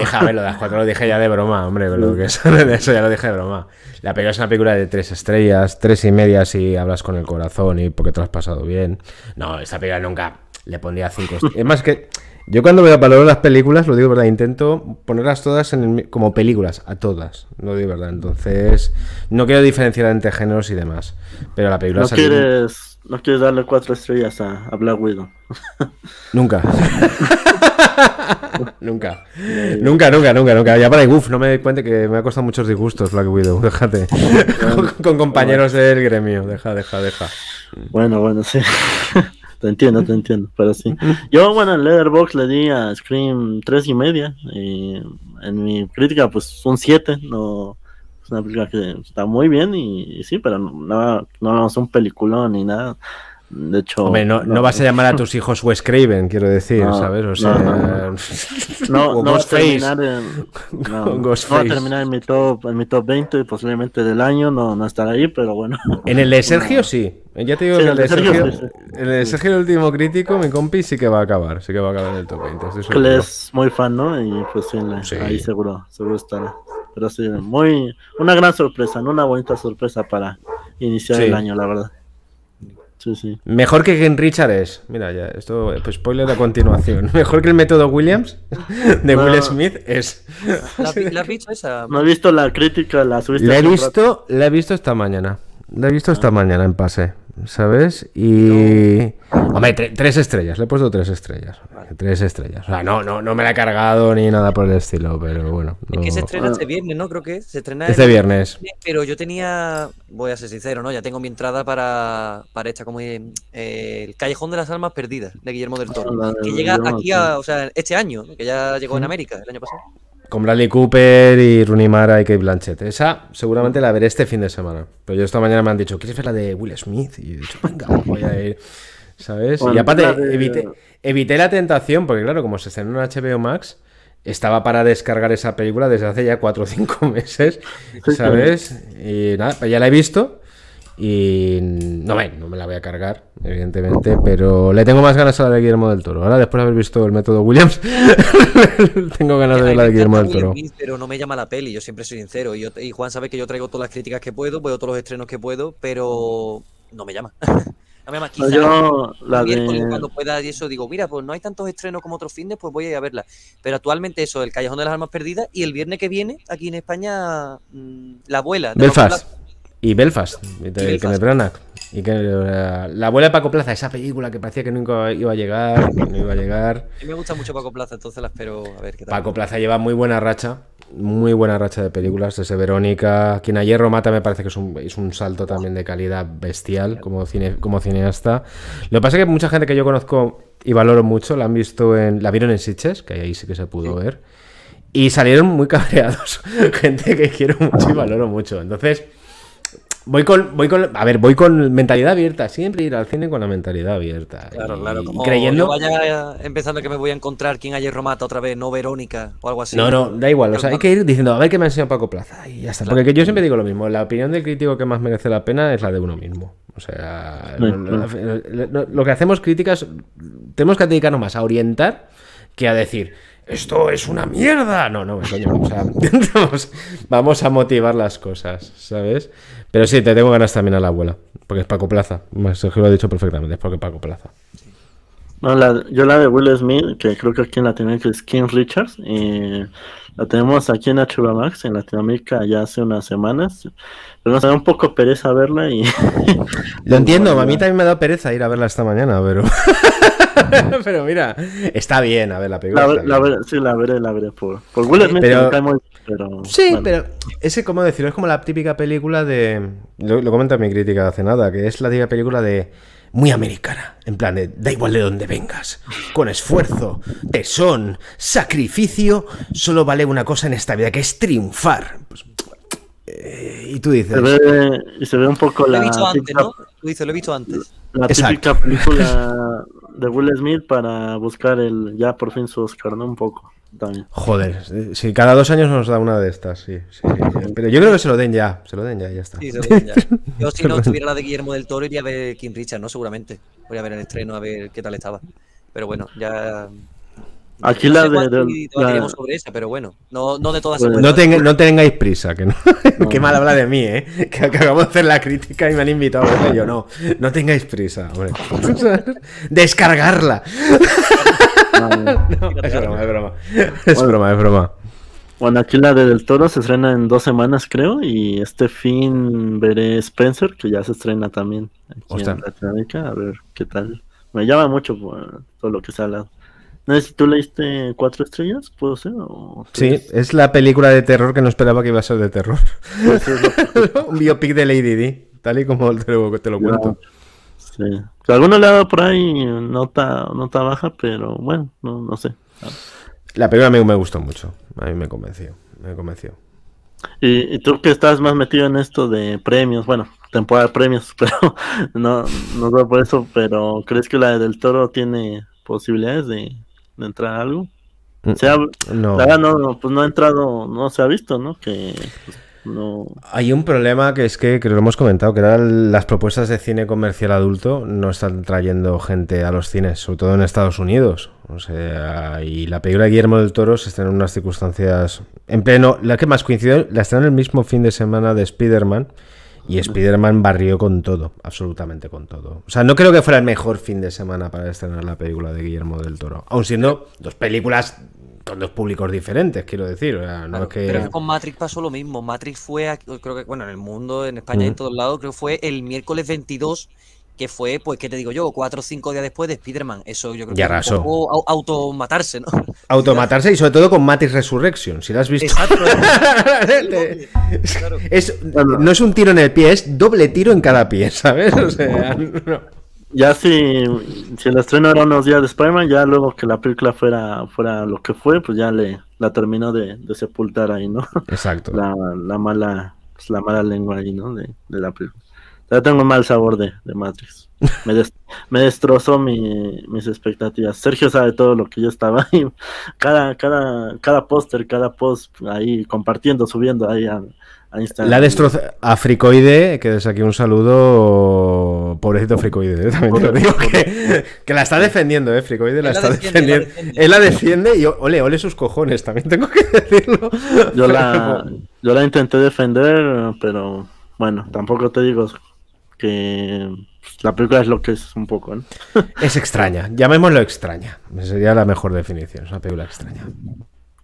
dije, de ya de broma, hombre, (laughs) eso ya lo dije de broma. La película es una película de tres estrellas, tres y media si hablas con el corazón y porque te lo has pasado bien. No, esa película nunca le pondría cinco estrellas. Es más que yo cuando me valoro las películas, lo digo de verdad, intento ponerlas todas como películas, a todas, lo digo de verdad. Entonces, no quiero diferenciar entre géneros y demás. Pero la película... No, quieres, no quieres darle cuatro estrellas a, Black Widow. (laughs) Nunca. (laughs) nunca. nunca, nunca, nunca, nunca. Ya para uff, no me doy cuenta que me ha costado muchos disgustos Black Widow, (laughs) déjate. con compañeros del gremio, deja, deja, deja. Bueno, bueno, sí te entiendo, te entiendo, pero sí. Yo, bueno, en Leatherbox le di a Scream tres y media, y eh, en mi crítica, pues un siete. no, es una crítica que está muy bien, y, sí, pero no, no, no es un peliculón ni nada, de hecho. no, no, vas a llamar a tus hijos Wes Craven, quiero decir, ¿sabes? O sea. No, no, (laughs) va a terminar en, (laughs) va a terminar mi top, en mi top 20 posiblemente del año, no, no estará ahí, pero bueno. En el de Sergio sí. Eh, ya te digo sí, que el de Sergio, Sergio el de Sergio, el último crítico, mi compi sí que va a acabar, sí que va a acabar en el top 20. Él es muy fan, ¿no? Y pues sí, ahí seguro, seguro estará. Pero sí, muy, una gran sorpresa, ¿no? Una bonita sorpresa para iniciar el año, la verdad. Mejor que Ken Richard es. Mira, ya, esto, pues spoiler a continuación. (laughs) Mejor que el método Williams (laughs) de Will Smith es. ¿La, la esa? No he visto la crítica, la he visto, la he visto esta mañana. La he visto esta ah. mañana en pase. ¿Sabes? Y. Hombre, tres estrellas, le he puesto tres estrellas. Tres estrellas. O sea, no, no, no me la he cargado ni nada por el estilo, pero bueno. Es se estrena este ah. viernes, ¿no? Creo que se estrena. Este viernes. Pero yo tenía. Voy a ser sincero, ¿no? Ya tengo mi entrada para, para esta, como eh, El Callejón de las Almas Perdidas, de Guillermo del ah, Toro. que llega aquí, a, o sea, este año, que ya llegó en América, el año pasado. Con Bradley Cooper y Rooney Mara y Kate Blanchett. Esa seguramente la veré este fin de semana. Pero yo esta mañana me han dicho, ¿quieres ver la de Will Smith? Y he dicho, venga, voy a ir. ¿Sabes? y aparte, evité, la tentación, porque claro, como se estrenó en un HBO Max, estaba para descargar esa película desde hace ya 4 o 5 (laughs) meses, ¿sabes? Y nada, pues ya la he visto, y no, no me la voy a cargar, evidentemente, pero le tengo más ganas a la de Guillermo del Toro. Ahora, después de haber visto el método Williams, (laughs) tengo ganas de la de Guillermo del Toro. Pero no me llama la peli, yo siempre soy sincero. Y, Juan sabe que yo traigo todas las críticas que puedo, veo todos los estrenos que puedo, pero no me llama. (laughs) no me llama. Pues Quizá yo, cuando pueda y eso digo, mira, pues no hay tantos estrenos como otros fines, pues voy a ir a verla. Pero actualmente eso, El Callejón de las Almas Perdidas y el viernes que viene, aquí en España, mm, la abuela. De Belfast. Y Belfast, de Kenneth Branagh. Y que la abuela de Paco Plaza, esa película que parecía que nunca iba a llegar, que no iba a llegar. A mí me gusta mucho Paco Plaza, entonces la espero a ver qué tal. Paco Plaza lleva muy buena racha, muy buena racha de películas, desde Verónica, Quien a hierro mata me parece que es un, es un salto también de calidad bestial como, cine, como cineasta. Lo que pasa es que mucha gente que yo conozco y valoro mucho, la han visto en, la vieron en Siches que ahí sí que se pudo ver, y salieron muy cabreados, (laughs) gente que quiero mucho y valoro mucho. Entonces... Voy con, voy con, a ver, voy con mentalidad abierta, siempre ir al cine con la mentalidad abierta. Claro, y, claro, como creyendo... vaya eh, empezando que me voy a encontrar quién ayer Romata otra vez, no Verónica o algo así. No, no, da igual, o sea, hay que ir diciendo, a ver qué me ha enseñado Paco Plaza y Porque yo siempre digo lo mismo, la opinión del crítico que más merece la pena es la de uno mismo. O sea, lo, que hacemos críticas, tenemos que dedicarnos más a orientar que a decir, esto es una mierda. No, no, coño, (laughs) vamos a motivar las cosas, ¿sabes? Pero sí, te tengo ganas también a la abuela, porque es Paco Plaza. Sergio lo ha dicho perfectamente, es porque Paco Plaza. No, la, yo la de Will Smith, que creo que aquí en Latinoamérica es Kim Richards, y la tenemos aquí en HBO Max, en Latinoamérica ya hace unas semanas, pero nos da un poco pereza verla y... (laughs) (laughs) Lo entiendo, a mí también me da pereza ir a verla esta mañana, pero... (laughs) (laughs) pero mira, está bien, a ver, la película. sí, la veré, la veré. Por, por Will Smith pero, Sí, pero ese, como decirlo, es como la típica película de. Lo, comenta mi crítica hace nada, que es la típica película de muy americana, en plan de da igual de dónde vengas, con esfuerzo, tesón, sacrificio, solo vale una cosa en esta vida, que es triunfar. Pues, eh, y tú dices... Se ve, se ve un poco lo la... He visto antes, típica, ¿no? Lo, lo he visto antes. La típica película (laughs) de Will Smith para buscar el ya por fin su Oscar, ¿no? Un poco. También. Joder, eh, si cada dos años nos da una de estas, sí, sí, Pero yo creo que se lo den ya, se lo den ya, ya está. Sí, se lo (laughs) den ya. Yo si no tuviera la de Guillermo del Toro iría a ver Kim Richard, ¿no? Seguramente. Voy a ver el estreno a ver qué tal estaba. Pero bueno, ya Aquí la, de, de, la... sobre esa, pero bueno, no, de todas. Pues no, tengáis prisa, que (laughs) Qué mal habla de mí, ¿eh? (laughs) Que acabamos de hacer la crítica y me han invitado Yo no, no tengáis prisa, hombre. (laughs) Descargarla. es broma, es broma. Es broma, es broma. Bueno, aquí la de Del Toro se estrena en dos semanas, creo. Y este fin veré Spencer, que ya se estrena también A ver qué tal. Me llama mucho por pues, todo lo que se ha hablado. No sé si tú leíste Cuatro Estrellas, ¿puedo ser? Sí, es la película de terror que no esperaba que iba a ser de terror. Pues (laughs) Un biopic de Lady Di, tal y como te lo, te cuento. Alguno le ha por ahí nota, nota baja, pero bueno, no, sé. La película a mí me gustó mucho, a mí me convenció, me convenció. Y, tú que estás más metido en esto de premios, bueno, temporada de premios, (laughs) pero no, no por eso, pero ¿crees que la del Toro tiene posibilidades de, de entrar algo. Mm, no. no, pues no ha entrado, no se ha visto, ¿no? Que pues, no... Hay un problema que es que, que lo hemos comentado, que las propuestas de cine comercial adulto no están trayendo gente a los cines, sobre todo en Estados Unidos. O sea, y la película de Guillermo del Toro está en unas circunstancias en pleno, la que más coincidió, la en el mismo fin de semana de Spider-Man y Spider-Man barrió con todo, absolutamente con todo. O sea, no creo que fuera el mejor fin de semana para estrenar la película de Guillermo del Toro. Aun siendo dos películas con dos públicos diferentes, quiero decir. O sea, no es que... Pero con Matrix pasó lo mismo. Matrix fue, creo que, bueno, en el mundo, en España y en mm. todos lados, creo que fue el miércoles 22 que fue, pues, ¿qué te digo yo? Cuatro o cinco días después de Spider-Man. Eso yo creo que fue automatarse, ¿no? (laughs) Automatarse y sobre todo con Matrix Resurrection, si lo has visto. (laughs) no es un tiro en el pie, es doble tiro en cada pie, ¿sabes? O sea, Ya si, si el estreno era unos días de Spider-Man, ya luego que la película fuera, fuera lo que fue, pues ya le la terminó de, sepultar ahí, ¿no? Exacto. La, mala, la mala lengua ahí, ¿no? de la película. Ya tengo mal sabor de, Matrix. Me, (laughs) destrozó mis expectativas. Sergio sabe todo lo que yo estaba ahí. Cada, cada, cada póster, cada post ahí compartiendo, subiendo ahí a, Instagram. La a Fricoide que desde aquí un saludo. Pobrecito Fricoide, ¿eh? también te digo. Que, la está defendiendo, ¿eh? Fricoide la, está defendiendo. Él la defiende y ole, ole sus cojones, también tengo que decirlo. Yo la, yo la intenté defender, pero bueno, tampoco te digo que pues, la película es lo que es un poco. ¿no? (laughs) es extraña, llamémoslo extraña. Sería la mejor definición, es una película extraña.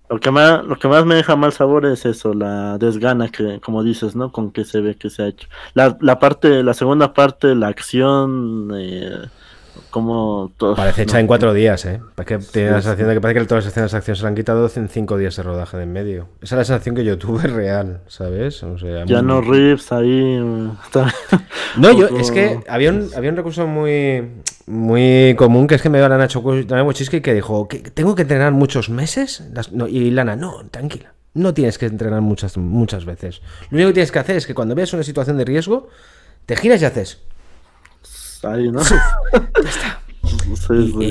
Lo que, más, lo que más me deja mal sabor es eso, la desgana que, como dices, ¿no? Con que se ve que se ha hecho. La, la parte, la segunda parte, la acción, eh, como Parece hecha en cuatro días, ¿eh? Es que tiene la sensación de que parece que todas las escenas de acción se han quitado en cinco días de rodaje de en medio. Esa es la sensación que yo tuve real, ¿sabes? ya no rips ahí. (laughs) no, yo, (laughs) es que había un, había un recurso muy, muy común que es que me dio la Nacho y que dijo: que ¿Tengo que entrenar muchos meses? y Lana, no, tranquila. No tienes que entrenar muchas, muchas veces. Lo único que tienes que hacer es que cuando veas una situación de riesgo, te giras y haces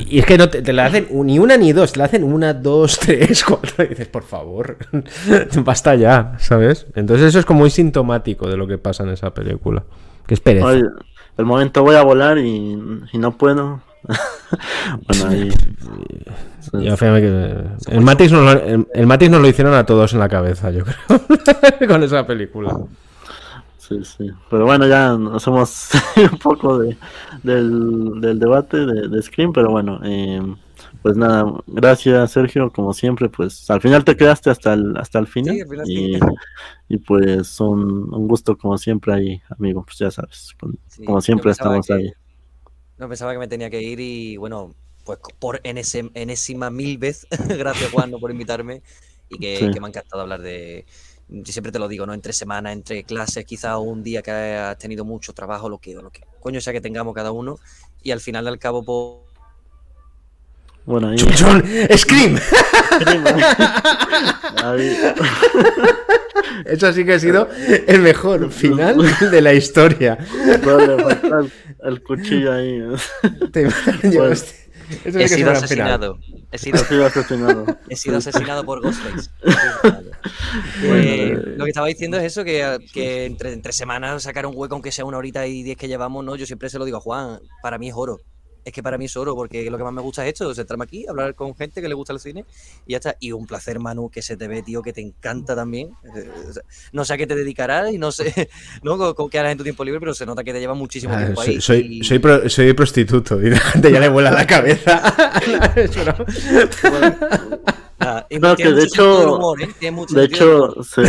y, es que no te, la hacen ni una ni dos, te la hacen una, dos, (laughs) tres, cuatro. Y dices, por favor, (laughs) basta ya, ¿sabes? Entonces eso es como muy sintomático de lo que pasa en esa película. Que es el momento voy a volar y, no puedo. (laughs) bueno, ahí... el, Matrix el, Matrix nos lo hicieron a todos en la cabeza, yo creo, con esa película. Sí, sí. Pero bueno, ya nos hemos (laughs) un poco de, del, debate de, de Scream, pero bueno, eh, pues nada, gracias Sergio, como siempre, pues al final te quedaste hasta el, hasta el final. y, pues un, un, gusto como siempre ahí, amigo, pues ya sabes, como siempre estamos ahí. No pensaba que me tenía que ir y bueno, pues por enésima mil vez, (laughs) gracias Juan por invitarme y que me ha encantado hablar de yo siempre te lo digo, ¿no? Entre semanas, entre clases, Quizá un día que has tenido mucho trabajo, lo que, lo que coño sea que tengamos cada uno, y al final al cabo, por. Pues, bueno, ahí... Scream. (laughs) (laughs) Eso sí que ha sido el mejor final de la historia. Vale, el cuchillo ahí. Te he, sido asesinado. he sido asesinado. por Ghostface. (laughs) Eh, lo que estaba diciendo es eso, que, entre, entre semanas sacar un hueco, aunque sea una horita y diez que llevamos, no, yo siempre se lo digo a Juan, para mí es oro es que para mí es oro, porque lo que más me gusta es esto, sentarme aquí, hablar con gente que le gusta el cine y ya está. Y un placer, Manu, que se te ve, tío, que te encanta también. Eh, no sé a qué te dedicarás y no sé (laughs) ¿no? con qué harás en tu tiempo libre, pero se nota que te lleva muchísimo ah, tiempo soy, ahí. Soy, soy, prostituto y la ya le vuela la cabeza. (laughs) no, que de hecho, ¿eh? de hecho, sí.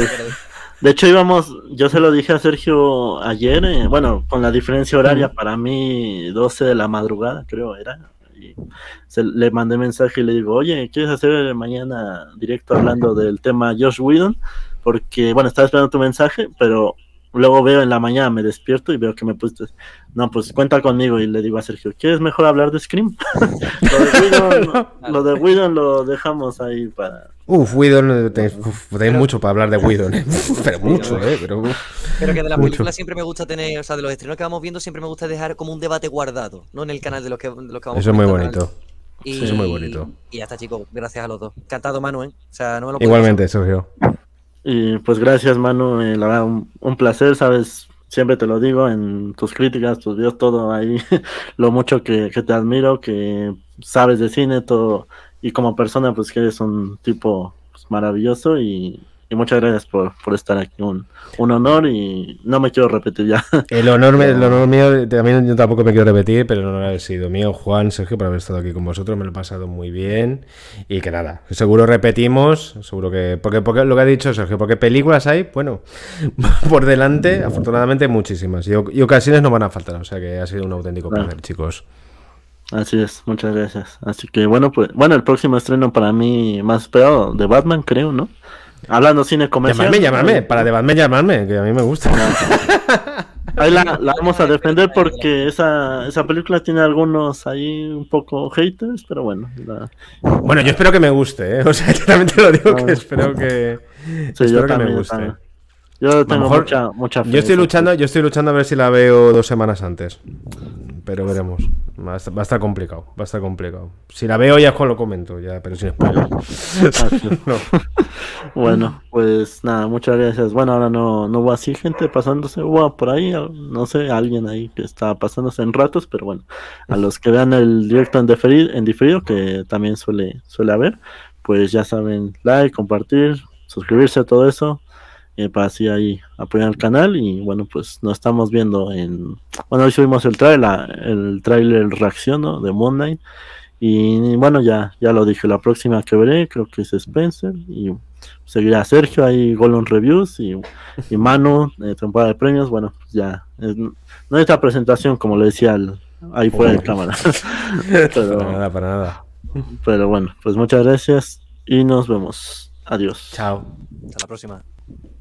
De hecho, íbamos, yo se lo dije a Sergio ayer, eh, bueno, con la diferencia horaria, para mí 12 de la madrugada, creo, era. Y se, le mandé mensaje y le digo, oye, ¿quieres hacer mañana directo hablando del tema Josh Whedon? Porque, bueno, estaba esperando tu mensaje, pero luego veo en la mañana, me despierto y veo que me pusiste, no, pues cuenta conmigo y le digo a Sergio, ¿quieres mejor hablar de Scream? (laughs) (laughs) lo de Whedon lo dejamos ahí para Uf, Whedon, eh, tenéis mucho para hablar de Whedon, eh. (laughs) pero mucho, ¿eh? Pero, que de las películas siempre me gusta tener, o sea, de los estrenos que vamos viendo, siempre me gusta dejar como un debate guardado, ¿no? En el canal de los que, de los que vamos Eso es muy bonito. Eso es muy bonito. Y hasta, chicos, gracias a los dos. Cantado, Manu, ¿eh? O sea, no Igualmente, Sergio. Y pues gracias, Manu, eh, la verdad, un, placer, ¿sabes? siempre te lo digo en tus críticas, tus videos, todo ahí, (laughs) lo mucho que, te admiro, que sabes de cine, todo y como persona, pues que eres un tipo pues, maravilloso y, muchas gracias por, por estar aquí. Un, un, honor y no me quiero repetir ya. (laughs) El honor, el honor mío, también yo tampoco me quiero repetir, pero el honor ha sido mío, Juan, Sergio, por haber estado aquí con vosotros. Me lo he pasado muy bien y que nada, seguro repetimos, seguro que. Porque, porque lo que ha dicho Sergio, porque películas hay, bueno, (laughs) por delante, afortunadamente muchísimas y, ocasiones no van a faltar. O sea que ha sido un auténtico placer, chicos. Así es, muchas gracias. Así que bueno, pues bueno, el próximo estreno para mí más peor de Batman, creo, ¿no? Hablando cine comercial. Llamarme, llamarme, para de Batman llamarme, que a mí me gusta. Ah, (laughs) ahí la, vamos a defender porque esa, esa película tiene algunos ahí un poco haters, pero bueno. Bueno, yo espero que me guste, ¿eh? o sea, yo (laughs) también lo digo que ah. espero que, que me guste. Yo tengo mucha, fe, Yo estoy luchando, yo estoy luchando a ver si la veo dos semanas antes pero veremos. Va a, estar, complicado, va a estar complicado. Si la veo ya lo comento, ya, pero sin spoiler. (laughs) Bueno, pues nada, muchas gracias. Bueno, ahora no, no va así gente pasándose, por ahí, no sé, alguien ahí que está pasándose en ratos, pero bueno, a los que vean el directo en diferido, que también suele, suele haber, pues ya saben, like, compartir, suscribirse a todo eso. Eh, para así ahí apoyar el canal y bueno pues nos estamos viendo en bueno hoy subimos el trailer el trailer reacción de Monday y bueno ya ya lo dije la próxima que veré creo que es Spencer y seguirá Sergio ahí Golden Reviews y, y Manu eh, temporada de premios bueno pues ya es, esta presentación como le decía ahí fuera de oh. cámara (laughs) pero, nada para nada pero bueno pues muchas gracias y nos vemos adiós chao hasta la próxima